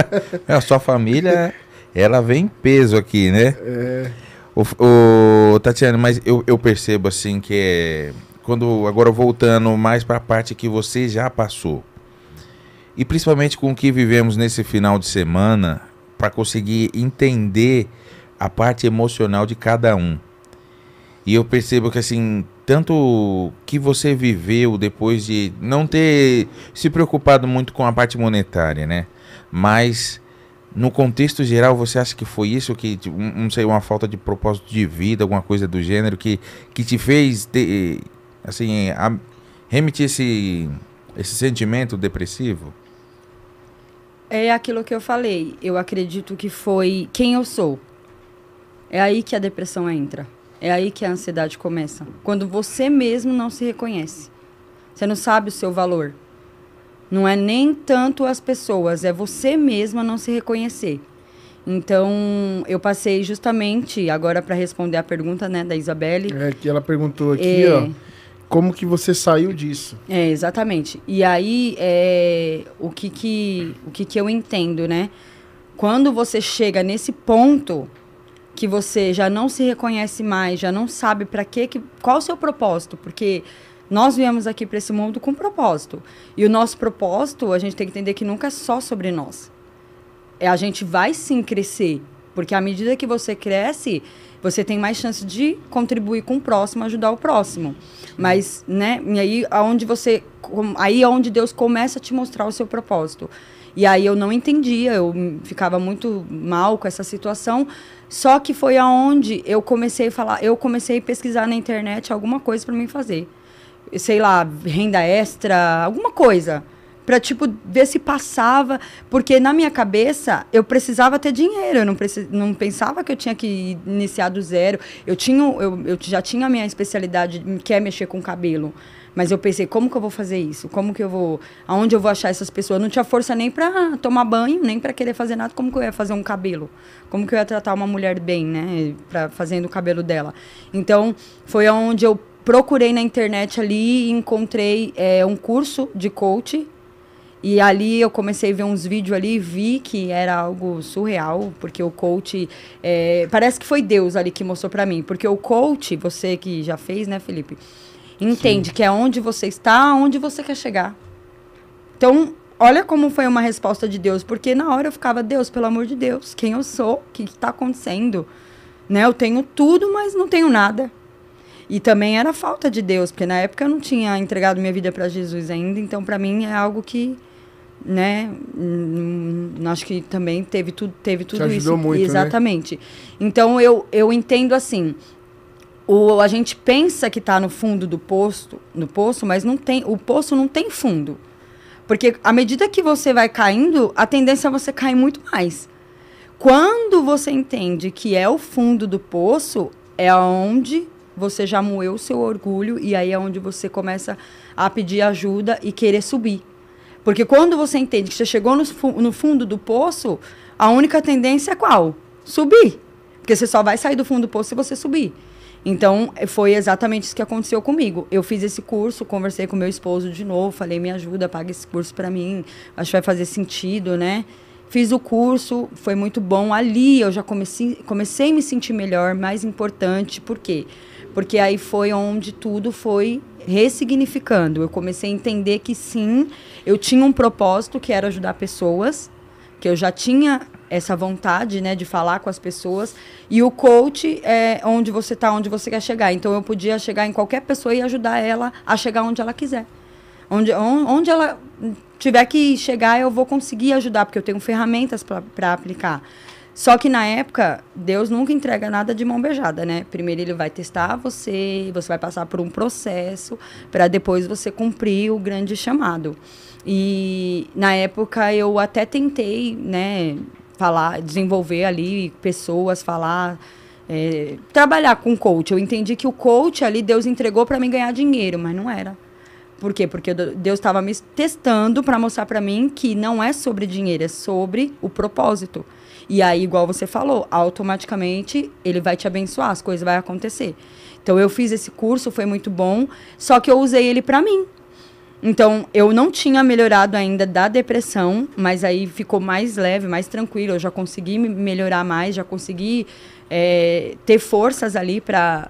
a sua família, ela vem em peso aqui, né? É. O, o Tatiana, mas eu, eu percebo assim que é quando agora voltando mais para a parte que você já passou e principalmente com o que vivemos nesse final de semana para conseguir entender a parte emocional de cada um. E eu percebo que assim, tanto que você viveu depois de não ter se preocupado muito com a parte monetária, né? Mas no contexto geral, você acha que foi isso que tipo, não sei, uma falta de propósito de vida, alguma coisa do gênero que que te fez ter, assim, a, esse esse sentimento depressivo? É aquilo que eu falei. Eu acredito que foi quem eu sou é aí que a depressão entra. É aí que a ansiedade começa. Quando você mesmo não se reconhece. Você não sabe o seu valor. Não é nem tanto as pessoas, é você mesma não se reconhecer. Então, eu passei justamente agora para responder a pergunta, né, da Isabelle. É que ela perguntou aqui, é... ó, como que você saiu disso? É, exatamente. E aí, é, o que que o que que eu entendo, né? Quando você chega nesse ponto, que você já não se reconhece mais, já não sabe para que, qual o seu propósito, porque nós viemos aqui para esse mundo com propósito. E o nosso propósito, a gente tem que entender que nunca é só sobre nós. É a gente vai sim crescer, porque à medida que você cresce, você tem mais chance de contribuir com o próximo, ajudar o próximo. Mas, né, e aí aonde você aí é onde Deus começa a te mostrar o seu propósito. E aí eu não entendia, eu ficava muito mal com essa situação. Só que foi aonde eu comecei a falar, eu comecei a pesquisar na internet alguma coisa para mim fazer. Sei lá, renda extra, alguma coisa para tipo ver se passava, porque na minha cabeça eu precisava ter dinheiro, eu não, precis, não pensava que eu tinha que iniciar do zero. Eu tinha eu, eu já tinha a minha especialidade que é mexer com cabelo. Mas eu pensei, como que eu vou fazer isso? Como que eu vou. Aonde eu vou achar essas pessoas? Eu não tinha força nem para tomar banho, nem para querer fazer nada. Como que eu ia fazer um cabelo? Como que eu ia tratar uma mulher bem, né? Pra, fazendo o cabelo dela. Então, foi aonde eu procurei na internet ali e encontrei é, um curso de coach. E ali eu comecei a ver uns vídeos ali vi que era algo surreal, porque o coach. É, parece que foi Deus ali que mostrou para mim. Porque o coach, você que já fez, né, Felipe? Entende Sim. que é onde você está, onde você quer chegar. Então, olha como foi uma resposta de Deus, porque na hora eu ficava, Deus, pelo amor de Deus, quem eu sou? O que está acontecendo? Né? Eu tenho tudo, mas não tenho nada. E também era falta de Deus, porque na época eu não tinha entregado minha vida para Jesus ainda, então para mim é algo que né? Hum, hum, acho que também teve tudo, teve tudo Te ajudou isso. Muito, né? Exatamente. Né? Então eu, eu entendo assim, o, a gente pensa que está no fundo do poço, no poço, mas não tem, o poço não tem fundo. Porque à medida que você vai caindo, a tendência é você cair muito mais. Quando você entende que é o fundo do poço, é onde você já moeu o seu orgulho e aí é onde você começa a pedir ajuda e querer subir. Porque quando você entende que você chegou no, no fundo do poço, a única tendência é qual? Subir. Porque você só vai sair do fundo do poço se você subir. Então, foi exatamente isso que aconteceu comigo. Eu fiz esse curso, conversei com meu esposo de novo, falei: me ajuda, paga esse curso para mim, acho que vai fazer sentido, né? Fiz o curso, foi muito bom. Ali eu já comecei, comecei a me sentir melhor, mais importante. Por quê? Porque aí foi onde tudo foi ressignificando. Eu comecei a entender que sim, eu tinha um propósito que era ajudar pessoas, que eu já tinha essa vontade, né, de falar com as pessoas. E o coach é onde você está, onde você quer chegar. Então eu podia chegar em qualquer pessoa e ajudar ela a chegar onde ela quiser. Onde, onde ela tiver que chegar, eu vou conseguir ajudar, porque eu tenho ferramentas para aplicar. Só que na época, Deus nunca entrega nada de mão beijada, né? Primeiro ele vai testar você, você vai passar por um processo para depois você cumprir o grande chamado. E na época eu até tentei, né, falar, desenvolver ali pessoas, falar, é, trabalhar com coach. Eu entendi que o coach ali Deus entregou para mim ganhar dinheiro, mas não era. Por quê? Porque Deus estava me testando para mostrar para mim que não é sobre dinheiro, é sobre o propósito. E aí, igual você falou, automaticamente ele vai te abençoar, as coisas vão acontecer. Então eu fiz esse curso, foi muito bom, só que eu usei ele para mim. Então, eu não tinha melhorado ainda da depressão, mas aí ficou mais leve, mais tranquilo. Eu já consegui melhorar mais, já consegui é, ter forças ali para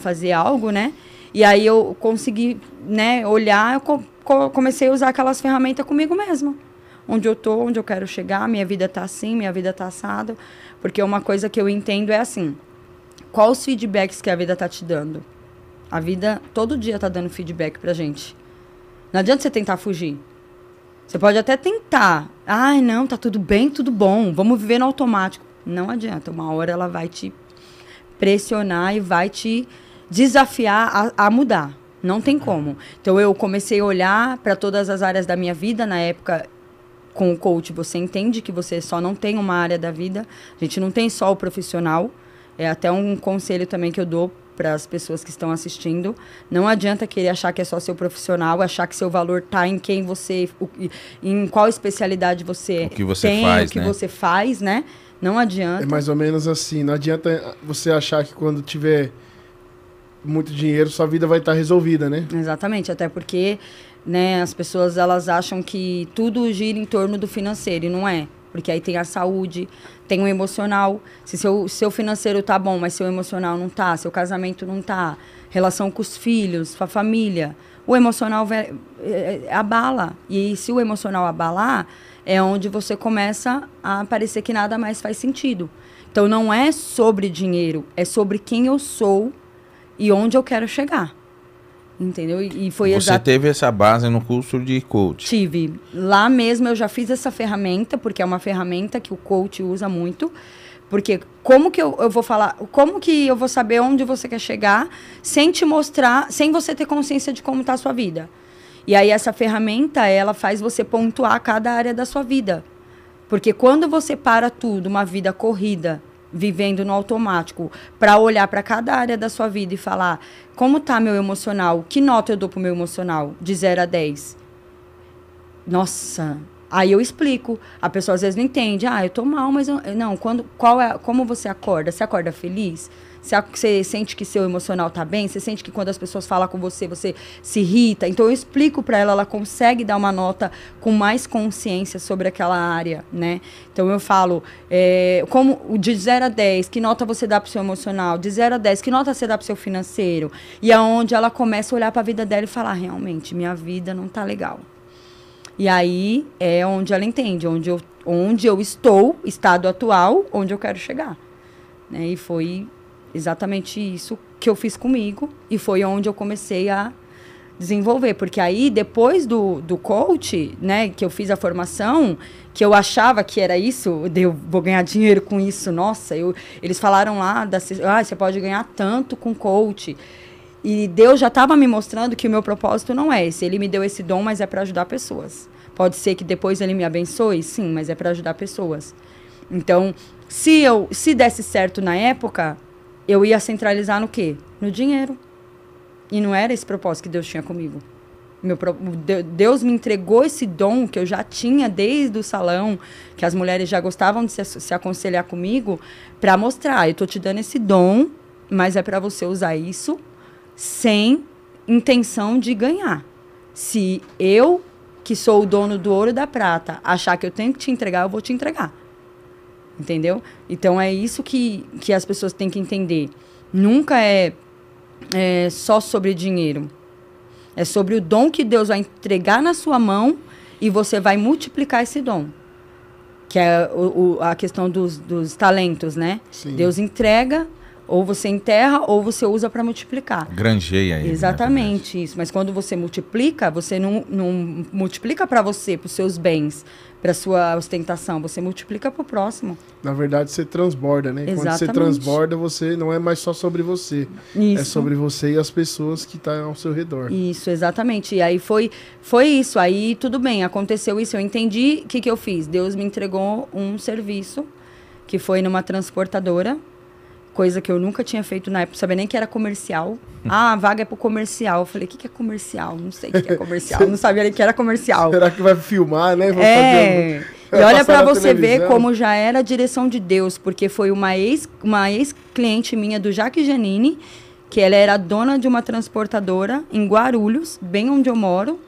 fazer algo, né? E aí eu consegui né, olhar, eu comecei a usar aquelas ferramentas comigo mesma. Onde eu tô, onde eu quero chegar, minha vida tá assim, minha vida tá assada, Porque uma coisa que eu entendo é assim, quais os feedbacks que a vida tá te dando? A vida todo dia tá dando feedback pra gente. Não adianta você tentar fugir. Você pode até tentar. Ai, não, tá tudo bem, tudo bom. Vamos viver no automático. Não adianta. Uma hora ela vai te pressionar e vai te desafiar a, a mudar. Não tem como. Então eu comecei a olhar para todas as áreas da minha vida na época com o coach, você entende que você só não tem uma área da vida. A gente não tem só o profissional. É até um conselho também que eu dou para as pessoas que estão assistindo. Não adianta querer achar que é só seu profissional, achar que seu valor está em quem você, o, em qual especialidade você, o que você tem, faz, o que né? você faz, né? Não adianta. É mais ou menos assim. Não adianta você achar que quando tiver muito dinheiro, sua vida vai estar tá resolvida, né? Exatamente. Até porque né, as pessoas elas acham que tudo gira em torno do financeiro e não é. Porque aí tem a saúde, tem o emocional. Se seu, seu financeiro tá bom, mas seu emocional não tá, seu casamento não tá, relação com os filhos, com a família, o emocional é, é, é, abala. E se o emocional abalar, é onde você começa a parecer que nada mais faz sentido. Então não é sobre dinheiro, é sobre quem eu sou e onde eu quero chegar. Entendeu? E foi Você exato... teve essa base no curso de coach? Tive. Lá mesmo eu já fiz essa ferramenta, porque é uma ferramenta que o coach usa muito. Porque como que eu, eu vou falar, como que eu vou saber onde você quer chegar sem te mostrar, sem você ter consciência de como está a sua vida? E aí essa ferramenta, ela faz você pontuar cada área da sua vida. Porque quando você para tudo, uma vida corrida, vivendo no automático, para olhar para cada área da sua vida e falar como tá meu emocional, que nota eu dou pro meu emocional, de 0 a 10. Nossa, aí eu explico. A pessoa às vezes não entende. Ah, eu tô mal, mas eu... não, quando qual é, como você acorda? Você acorda feliz? Você sente que seu emocional tá bem, você sente que quando as pessoas falam com você, você se irrita. Então eu explico para ela, ela consegue dar uma nota com mais consciência sobre aquela área, né? Então eu falo, é, como de 0 a 10, que nota você dá pro seu emocional? De 0 a 10, que nota você dá pro seu financeiro? E aonde é ela começa a olhar para a vida dela e falar, realmente, minha vida não tá legal. E aí é onde ela entende, onde eu, onde eu estou, estado atual, onde eu quero chegar. Né? E foi exatamente isso que eu fiz comigo e foi onde eu comecei a desenvolver, porque aí depois do, do coach, né, que eu fiz a formação, que eu achava que era isso, eu vou ganhar dinheiro com isso, nossa, eu, eles falaram lá, da, ah, você pode ganhar tanto com coach, e Deus já estava me mostrando que o meu propósito não é esse, ele me deu esse dom, mas é para ajudar pessoas, pode ser que depois ele me abençoe, sim, mas é para ajudar pessoas, então, se eu, se desse certo na época, eu ia centralizar no quê? No dinheiro. E não era esse propósito que Deus tinha comigo. Meu, Deus me entregou esse dom que eu já tinha desde o salão, que as mulheres já gostavam de se, se aconselhar comigo, para mostrar: eu tô te dando esse dom, mas é para você usar isso sem intenção de ganhar. Se eu, que sou o dono do ouro e da prata, achar que eu tenho que te entregar, eu vou te entregar entendeu? Então é isso que, que as pessoas têm que entender. Nunca é, é só sobre dinheiro. É sobre o dom que Deus vai entregar na sua mão e você vai multiplicar esse dom. Que é o, o, a questão dos, dos talentos, né? Sim. Deus entrega ou você enterra ou você usa para multiplicar. Granjeia aí. Né, exatamente né? isso. Mas quando você multiplica, você não, não multiplica para você, para os seus bens, para sua ostentação. Você multiplica para o próximo. Na verdade, você transborda, né? Exatamente. Quando você transborda, você não é mais só sobre você. É isso. É sobre você e as pessoas que estão tá ao seu redor. Isso, exatamente. E aí foi, foi isso. Aí tudo bem, aconteceu isso. Eu entendi o que, que eu fiz. Deus me entregou um serviço que foi numa transportadora coisa que eu nunca tinha feito na época, sabia nem que era comercial. Hum. Ah, a vaga é pro comercial. Eu falei, o que, que é comercial? Não sei o que, que é comercial. não sabia nem que era comercial. Será que vai filmar, né? Vou é. Um... E olha para você televisão. ver como já era a direção de Deus, porque foi uma ex, uma ex cliente minha do Jaque Janine, que ela era dona de uma transportadora em Guarulhos, bem onde eu moro.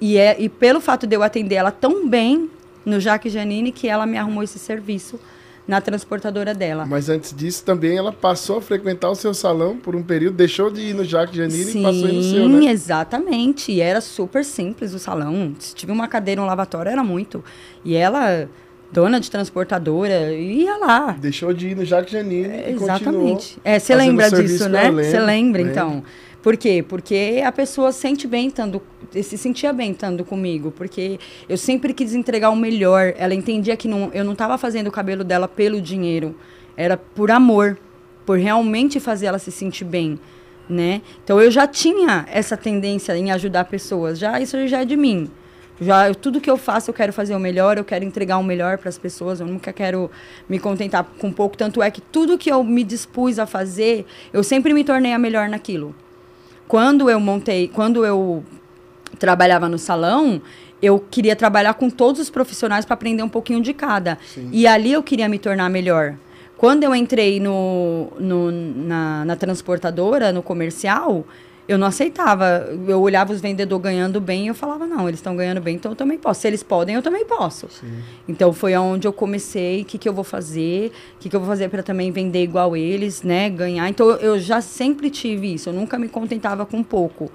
E, é, e pelo fato de eu atender ela tão bem no Jaque Janine, que ela me arrumou esse serviço na transportadora dela. Mas antes disso também ela passou a frequentar o seu salão por um período, deixou de ir no Jacques Janine Sim, e passou a ir no seu, né? exatamente. E era super simples o salão. Se tive uma cadeira, um lavatório, era muito. E ela, dona de transportadora, ia lá. Deixou de ir no Jacques Janine é, e Exatamente. É, você lembra disso, né? Você lembra, lembra, então. Por quê? Porque a pessoa sente bem estando se sentia bem estando comigo, porque eu sempre quis entregar o melhor. Ela entendia que não, eu não estava fazendo o cabelo dela pelo dinheiro, era por amor, por realmente fazer ela se sentir bem. Né? Então eu já tinha essa tendência em ajudar pessoas, já isso já é de mim já tudo que eu faço eu quero fazer o melhor, eu quero entregar o melhor para as pessoas, eu nunca quero me contentar com pouco, tanto é que tudo que eu me dispus a fazer, eu sempre me tornei a melhor naquilo. Quando eu montei, quando eu trabalhava no salão, eu queria trabalhar com todos os profissionais para aprender um pouquinho de cada. Sim. E ali eu queria me tornar melhor. Quando eu entrei no, no na, na, transportadora, no comercial, eu não aceitava. Eu olhava os vendedores ganhando bem e eu falava, não, eles estão ganhando bem, então eu também posso. Se eles podem, eu também posso. Sim. Então foi onde eu comecei, o que, que eu vou fazer, o que, que eu vou fazer para também vender igual eles, né? Ganhar. Então eu já sempre tive isso, eu nunca me contentava com pouco.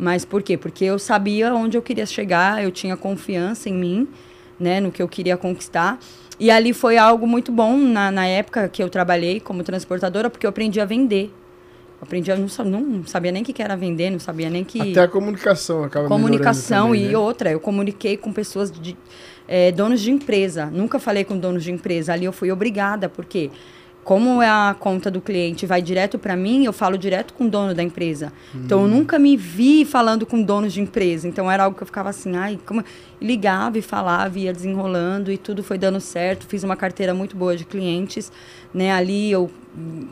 Mas por quê? Porque eu sabia onde eu queria chegar, eu tinha confiança em mim, né, no que eu queria conquistar. E ali foi algo muito bom na, na época que eu trabalhei como transportadora, porque eu aprendi a vender. Eu aprendi, eu não, não sabia nem o que era vender, não sabia nem que. Até a comunicação acaba Comunicação também, e né? outra, eu comuniquei com pessoas de. É, donos de empresa. Nunca falei com donos de empresa. Ali eu fui obrigada, porque quê? como é a conta do cliente vai direto para mim, eu falo direto com o dono da empresa. Hum. Então eu hum. nunca me vi falando com donos de empresa. Então era algo que eu ficava assim, ai, como ligava e falava, ia desenrolando e tudo foi dando certo. Fiz uma carteira muito boa de clientes, né? Ali eu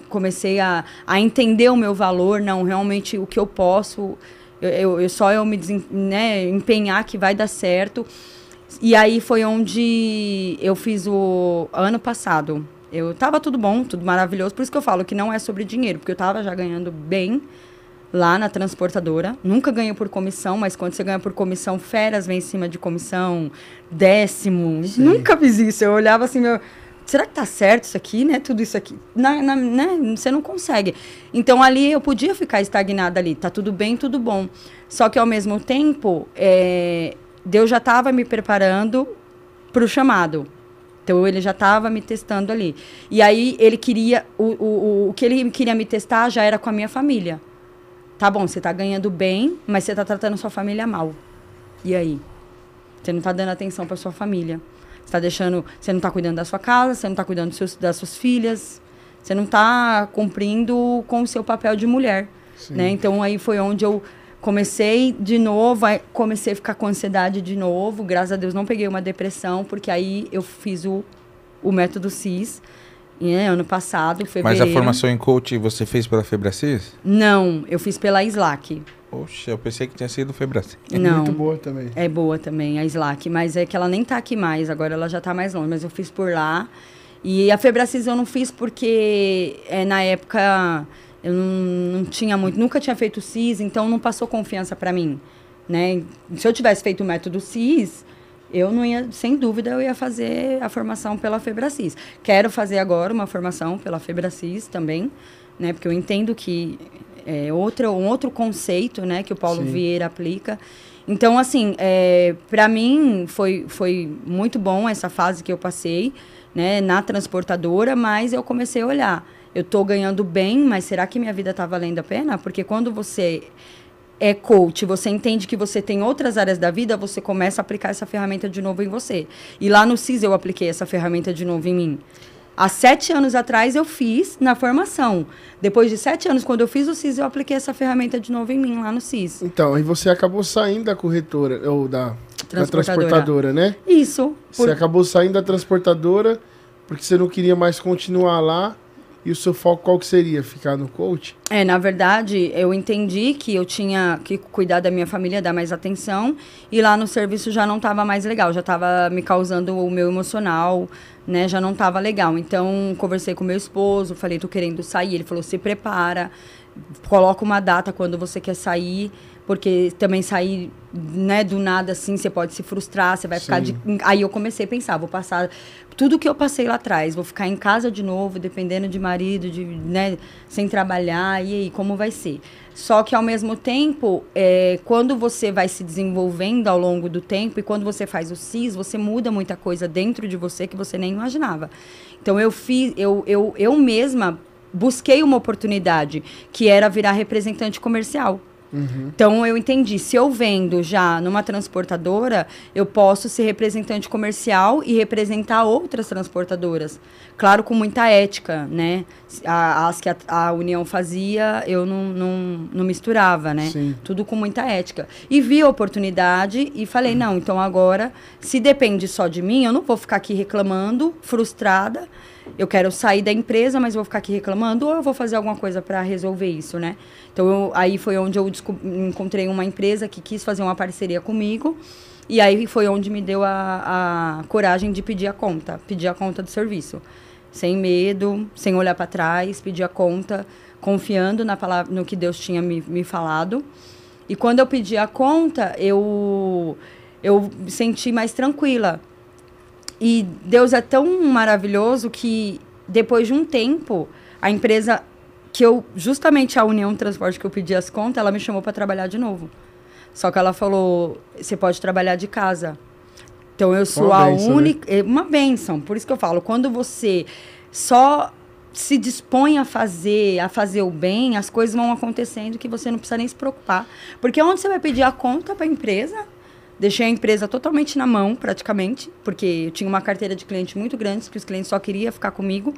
comecei a, a entender o meu valor, não realmente o que eu posso, eu, eu, só eu me desem, né, empenhar que vai dar certo. E aí foi onde eu fiz o ano passado eu tava tudo bom, tudo maravilhoso. Por isso que eu falo que não é sobre dinheiro, porque eu tava já ganhando bem lá na transportadora. Nunca ganho por comissão, mas quando você ganha por comissão, férias vem em cima de comissão, décimo. Sim. Nunca fiz isso. Eu olhava assim, meu. Será que tá certo isso aqui, né? Tudo isso aqui. Na, na, né? Você não consegue. Então ali eu podia ficar estagnada ali. Tá tudo bem, tudo bom. Só que ao mesmo tempo, é, Deus já tava me preparando para o chamado então ele já estava me testando ali. E aí ele queria. O, o, o que ele queria me testar já era com a minha família. Tá bom, você tá ganhando bem, mas você tá tratando sua família mal. E aí? Você não tá dando atenção para sua família. Você tá deixando. Você não tá cuidando da sua casa, você não tá cuidando seus, das suas filhas. Você não tá cumprindo com o seu papel de mulher. Né? Então aí foi onde eu comecei de novo, comecei a ficar com ansiedade de novo. Graças a Deus não peguei uma depressão, porque aí eu fiz o, o método CIS. Né, ano passado, fevereiro. Mas a formação em coach você fez pela Febracis? Não, eu fiz pela Slack. Poxa, eu pensei que tinha sido Febracis. Não. É muito boa também. É boa também, a Slack. Mas é que ela nem tá aqui mais, agora ela já tá mais longe. Mas eu fiz por lá. E a Febracis eu não fiz porque é, na época eu não, não tinha muito, nunca tinha feito CIS, então não passou confiança para mim, né? Se eu tivesse feito o método CIS, eu não ia, sem dúvida, eu ia fazer a formação pela Febracis. Quero fazer agora uma formação pela Febracis também, né? Porque eu entendo que é outro um outro conceito, né? Que o Paulo Sim. Vieira aplica. Então, assim, é, para mim foi, foi muito bom essa fase que eu passei, né? Na transportadora, mas eu comecei a olhar eu estou ganhando bem, mas será que minha vida tá valendo a pena? Porque quando você é coach, você entende que você tem outras áreas da vida, você começa a aplicar essa ferramenta de novo em você. E lá no CIS eu apliquei essa ferramenta de novo em mim. Há sete anos atrás eu fiz na formação. Depois de sete anos, quando eu fiz o CIS, eu apliquei essa ferramenta de novo em mim lá no CIS. Então, e você acabou saindo da corretora, ou da transportadora, da transportadora né? Isso. Por... Você acabou saindo da transportadora porque você não queria mais continuar lá. E o seu foco qual que seria? Ficar no coach? É, na verdade, eu entendi que eu tinha que cuidar da minha família, dar mais atenção. E lá no serviço já não estava mais legal, já estava me causando o meu emocional, né? Já não estava legal. Então, conversei com meu esposo, falei, tô querendo sair. Ele falou, se prepara, coloca uma data quando você quer sair porque também sair né, do nada assim, você pode se frustrar, você vai Sim. ficar de... Aí eu comecei a pensar, vou passar tudo que eu passei lá atrás, vou ficar em casa de novo, dependendo de marido, de, né, sem trabalhar, e aí, como vai ser? Só que ao mesmo tempo, é, quando você vai se desenvolvendo ao longo do tempo e quando você faz o CIS, você muda muita coisa dentro de você que você nem imaginava. Então eu fiz, eu, eu, eu mesma busquei uma oportunidade que era virar representante comercial. Uhum. Então eu entendi, se eu vendo já numa transportadora, eu posso ser representante comercial e representar outras transportadoras. Claro, com muita ética, né? as que a, a, União fazia, eu não, não, não misturava, né? Sim. Tudo com muita ética. E vi a oportunidade e falei, uhum. não, então agora, se depende só de mim, eu não vou ficar aqui reclamando, frustrada eu quero sair da empresa, mas vou ficar aqui reclamando, ou eu vou fazer alguma coisa para resolver isso, né? Então, eu, aí foi onde eu encontrei uma empresa que quis fazer uma parceria comigo, e aí foi onde me deu a, a coragem de pedir a conta, pedir a conta do serviço. Sem medo, sem olhar para trás, pedir a conta, confiando na palavra, no que Deus tinha me, me falado. E quando eu pedi a conta, eu eu senti mais tranquila. E Deus é tão maravilhoso que depois de um tempo, a empresa que eu justamente a União Transporte que eu pedi as contas, ela me chamou para trabalhar de novo. Só que ela falou: "Você pode trabalhar de casa". Então eu sou uma a benção, né? única, né? uma benção. Por isso que eu falo, quando você só se dispõe a fazer, a fazer o bem, as coisas vão acontecendo que você não precisa nem se preocupar. Porque onde você vai pedir a conta para a empresa, Deixei a empresa totalmente na mão, praticamente, porque eu tinha uma carteira de cliente muito grande, que os clientes só queriam ficar comigo.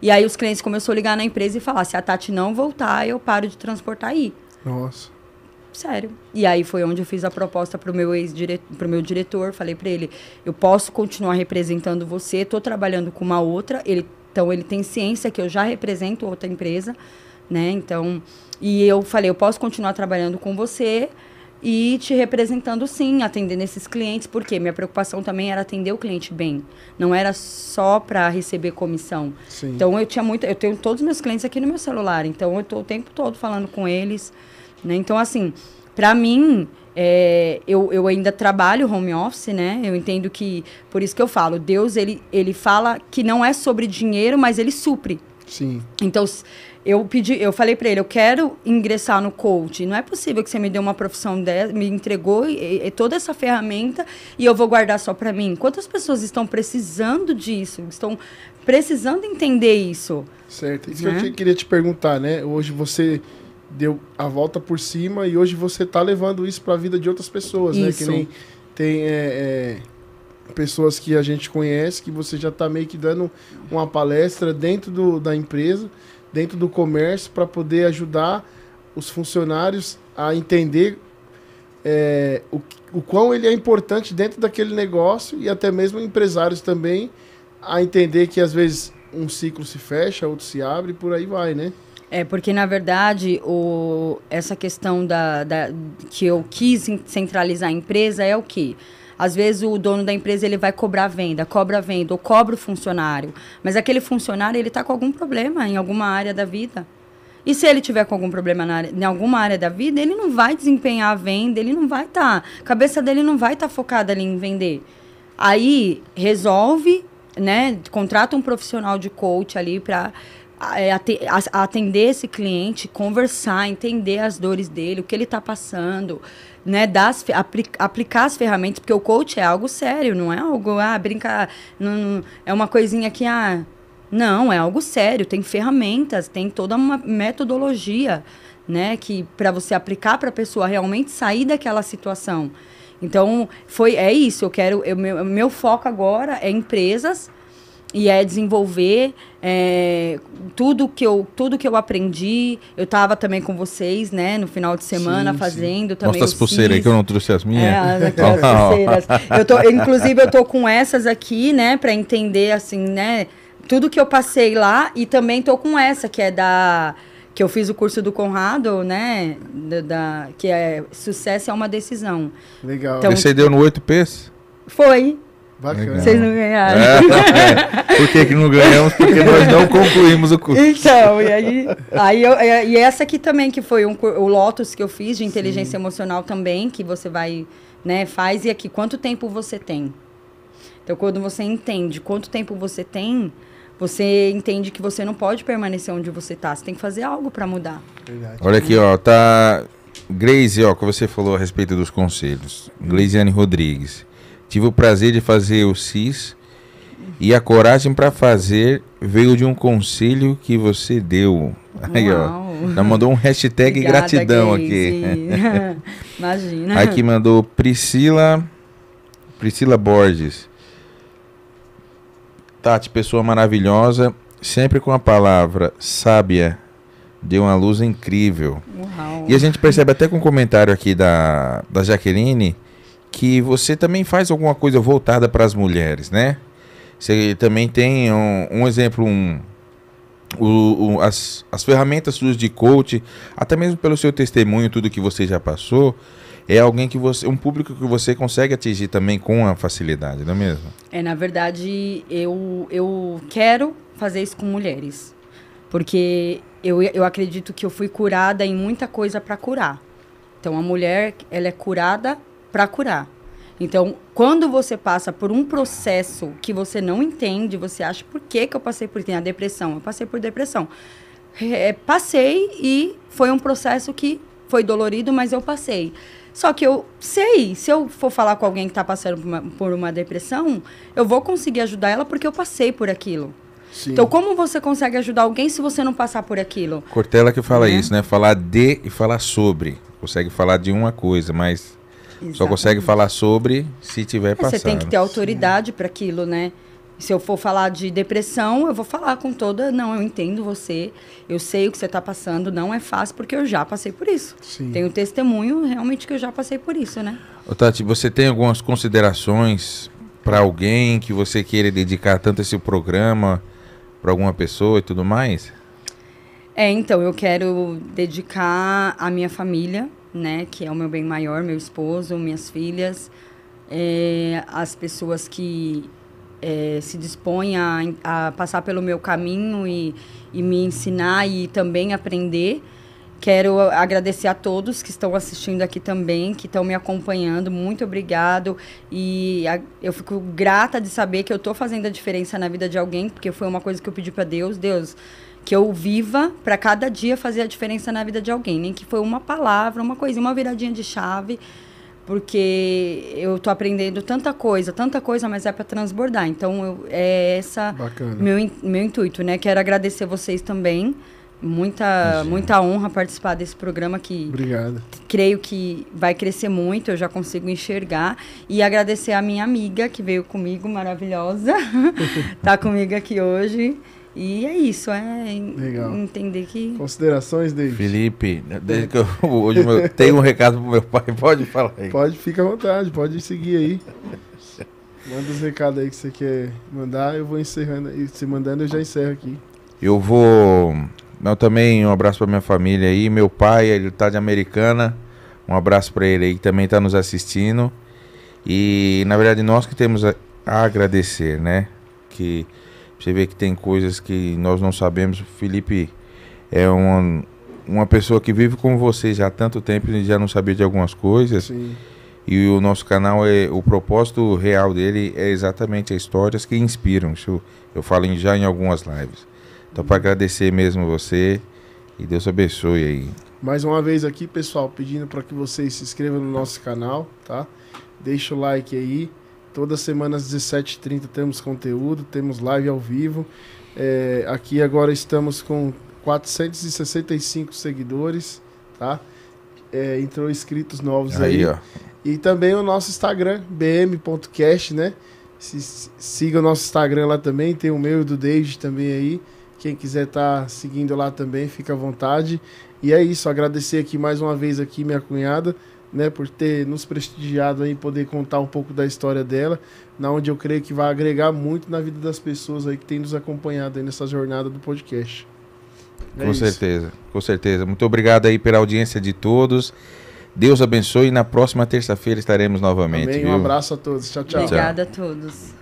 E aí os clientes começaram a ligar na empresa e falar: se a Tati não voltar, eu paro de transportar aí. Nossa. Sério. E aí foi onde eu fiz a proposta pro meu ex-diretor, pro meu diretor, falei para ele: "Eu posso continuar representando você, estou trabalhando com uma outra". Ele, então ele tem ciência que eu já represento outra empresa, né? Então, e eu falei: "Eu posso continuar trabalhando com você" e te representando sim, atendendo esses clientes, porque minha preocupação também era atender o cliente bem, não era só para receber comissão. Sim. Então eu tinha muito, eu tenho todos os meus clientes aqui no meu celular, então eu tô o tempo todo falando com eles, né? Então assim, para mim, é, eu, eu ainda trabalho home office, né? Eu entendo que, por isso que eu falo, Deus ele, ele fala que não é sobre dinheiro, mas ele supre. Sim. Então, eu pedi, eu falei para ele, eu quero ingressar no coach. Não é possível que você me dê uma profissão dessa, me entregou e, e toda essa ferramenta e eu vou guardar só para mim. Quantas pessoas estão precisando disso? Estão precisando entender isso? Certo. Isso né? que eu né? queria te perguntar, né? Hoje você deu a volta por cima e hoje você está levando isso para a vida de outras pessoas, isso. né? Que nem tem é, é pessoas que a gente conhece, que você já está meio que dando uma palestra dentro do, da empresa dentro do comércio para poder ajudar os funcionários a entender é, o, o quão ele é importante dentro daquele negócio e até mesmo empresários também a entender que às vezes um ciclo se fecha, outro se abre e por aí vai, né? É, porque na verdade o, essa questão da, da, que eu quis centralizar a empresa é o quê? Às vezes o dono da empresa ele vai cobrar venda, cobra venda ou cobra o funcionário, mas aquele funcionário ele está com algum problema em alguma área da vida. E se ele tiver com algum problema na área, em alguma área da vida, ele não vai desempenhar a venda, ele não vai estar, tá, a cabeça dele não vai estar tá focada ali em vender. Aí resolve, né? Contrata um profissional de coach ali para é, atender esse cliente, conversar, entender as dores dele, o que ele está passando, né, das, aplicar as ferramentas, porque o coach é algo sério, não é algo, ah, brincar, não, é uma coisinha que, ah, não, é algo sério, tem ferramentas, tem toda uma metodologia, né, que para você aplicar para a pessoa realmente sair daquela situação. Então, foi, é isso, eu quero, eu, meu, meu foco agora é empresas, e é desenvolver é, tudo que eu tudo que eu aprendi eu estava também com vocês né no final de semana sim, fazendo sim. também as pulseiras que eu não trouxe as minhas é, as, as ah. eu tô inclusive eu tô com essas aqui né para entender assim né tudo que eu passei lá e também tô com essa que é da que eu fiz o curso do Conrado, né? Da, da que é Sucesso é uma Decisão. Legal. Então, Esse aí deu no 8Ps? Foi. Bacana. Vocês não ganharam. É, tá, é. Por que, que não ganhamos? Porque nós não concluímos o curso. Então, e aí, aí eu, é, e essa aqui também, que foi um, o Lotus que eu fiz de inteligência Sim. emocional também, que você vai, né, faz, e aqui, quanto tempo você tem? Então, quando você entende quanto tempo você tem, você entende que você não pode permanecer onde você está. Você tem que fazer algo para mudar. Verdade. Olha aqui, ó, tá. Grace ó, que você falou a respeito dos conselhos. Gleiziane Rodrigues. Tive o prazer de fazer o CIS e a coragem para fazer veio de um conselho que você deu. Aí, ó. já mandou um hashtag Obrigada, gratidão aqui. Imagina. Aqui mandou Priscila Priscila Borges. Tati, pessoa maravilhosa, sempre com a palavra sábia, deu uma luz incrível. Uau. E a gente percebe até com o comentário aqui da, da Jaqueline, que você também faz alguma coisa voltada para as mulheres, né? Você também tem um, um exemplo, um, o, o, as, as ferramentas suas de coach, até mesmo pelo seu testemunho, tudo que você já passou, é alguém que você, um público que você consegue atingir também com a facilidade, não é mesmo? É, na verdade, eu, eu quero fazer isso com mulheres, porque eu, eu acredito que eu fui curada em muita coisa para curar. Então, a mulher, ela é curada para curar. Então, quando você passa por um processo que você não entende, você acha por que, que eu passei por tem a depressão, eu passei por depressão. É, passei e foi um processo que foi dolorido, mas eu passei. Só que eu sei, se eu for falar com alguém que está passando por uma, por uma, depressão, eu vou conseguir ajudar ela porque eu passei por aquilo. Sim. Então, como você consegue ajudar alguém se você não passar por aquilo? Cortella que fala é. isso, né? Falar de e falar sobre. Consegue falar de uma coisa, mas Exatamente. Só consegue falar sobre se tiver passado. É, você tem que ter autoridade para aquilo, né? Se eu for falar de depressão, eu vou falar com toda. Não, eu entendo você, eu sei o que você está passando, não é fácil, porque eu já passei por isso. Sim. Tenho testemunho realmente que eu já passei por isso, né? Ô, Tati, você tem algumas considerações para alguém que você queira dedicar tanto esse programa para alguma pessoa e tudo mais? É, então, eu quero dedicar a minha família, né, que é o meu bem maior, meu esposo, minhas filhas, é, as pessoas que é, se dispõem a, a, passar pelo meu caminho e, e me ensinar e também aprender. Quero agradecer a todos que estão assistindo aqui também, que estão me acompanhando. Muito obrigado. E a, eu fico grata de saber que eu estou fazendo a diferença na vida de alguém, porque foi uma coisa que eu pedi para Deus. Deus, que eu viva para cada dia fazer a diferença na vida de alguém, nem que foi uma palavra, uma coisa uma viradinha de chave, porque eu tô aprendendo tanta coisa, tanta coisa, mas é para transbordar. Então eu, é essa Bacana. meu meu intuito, né? Quero agradecer vocês também. Muita Imagina. muita honra participar desse programa que Obrigado. creio que vai crescer muito, eu já consigo enxergar e agradecer a minha amiga que veio comigo, maravilhosa. tá comigo aqui hoje. E é isso, é Legal. entender que. Considerações, David. Felipe, né, é. desde que eu, hoje eu tenho um recado pro meu pai, pode falar aí. Pode, fica à vontade, pode seguir aí. Manda os recados aí que você quer mandar, eu vou encerrando. E se mandando, eu já encerro aqui. Eu vou. Não, também um abraço pra minha família aí. Meu pai, ele tá de americana. Um abraço para ele aí que também tá nos assistindo. E na verdade nós que temos a agradecer, né? Que você vê que tem coisas que nós não sabemos. O Felipe é uma, uma pessoa que vive com você já há tanto tempo e já não sabia de algumas coisas. Sim. E o nosso canal é o propósito real dele é exatamente as histórias que inspiram. Isso eu falo em, já em algumas lives. Então para agradecer mesmo você e Deus abençoe aí. Mais uma vez aqui, pessoal, pedindo para que vocês se inscrevam no nosso canal, tá? Deixa o like aí. Toda semana às 17h30 temos conteúdo, temos live ao vivo. É, aqui agora estamos com 465 seguidores, tá? É, entrou inscritos novos aí. aí. Ó. E também o nosso Instagram, bm.cast, né? Se, siga o nosso Instagram lá também, tem o meu e do David também aí. Quem quiser estar tá seguindo lá também, fica à vontade. E é isso, agradecer aqui mais uma vez aqui minha cunhada né, por ter nos prestigiado aí, poder contar um pouco da história dela, na onde eu creio que vai agregar muito na vida das pessoas aí que têm nos acompanhado aí nessa jornada do podcast. É com isso. certeza, com certeza. Muito obrigado aí pela audiência de todos. Deus abençoe e na próxima terça-feira estaremos novamente. Amém, um abraço a todos. Tchau, tchau. Obrigada a todos.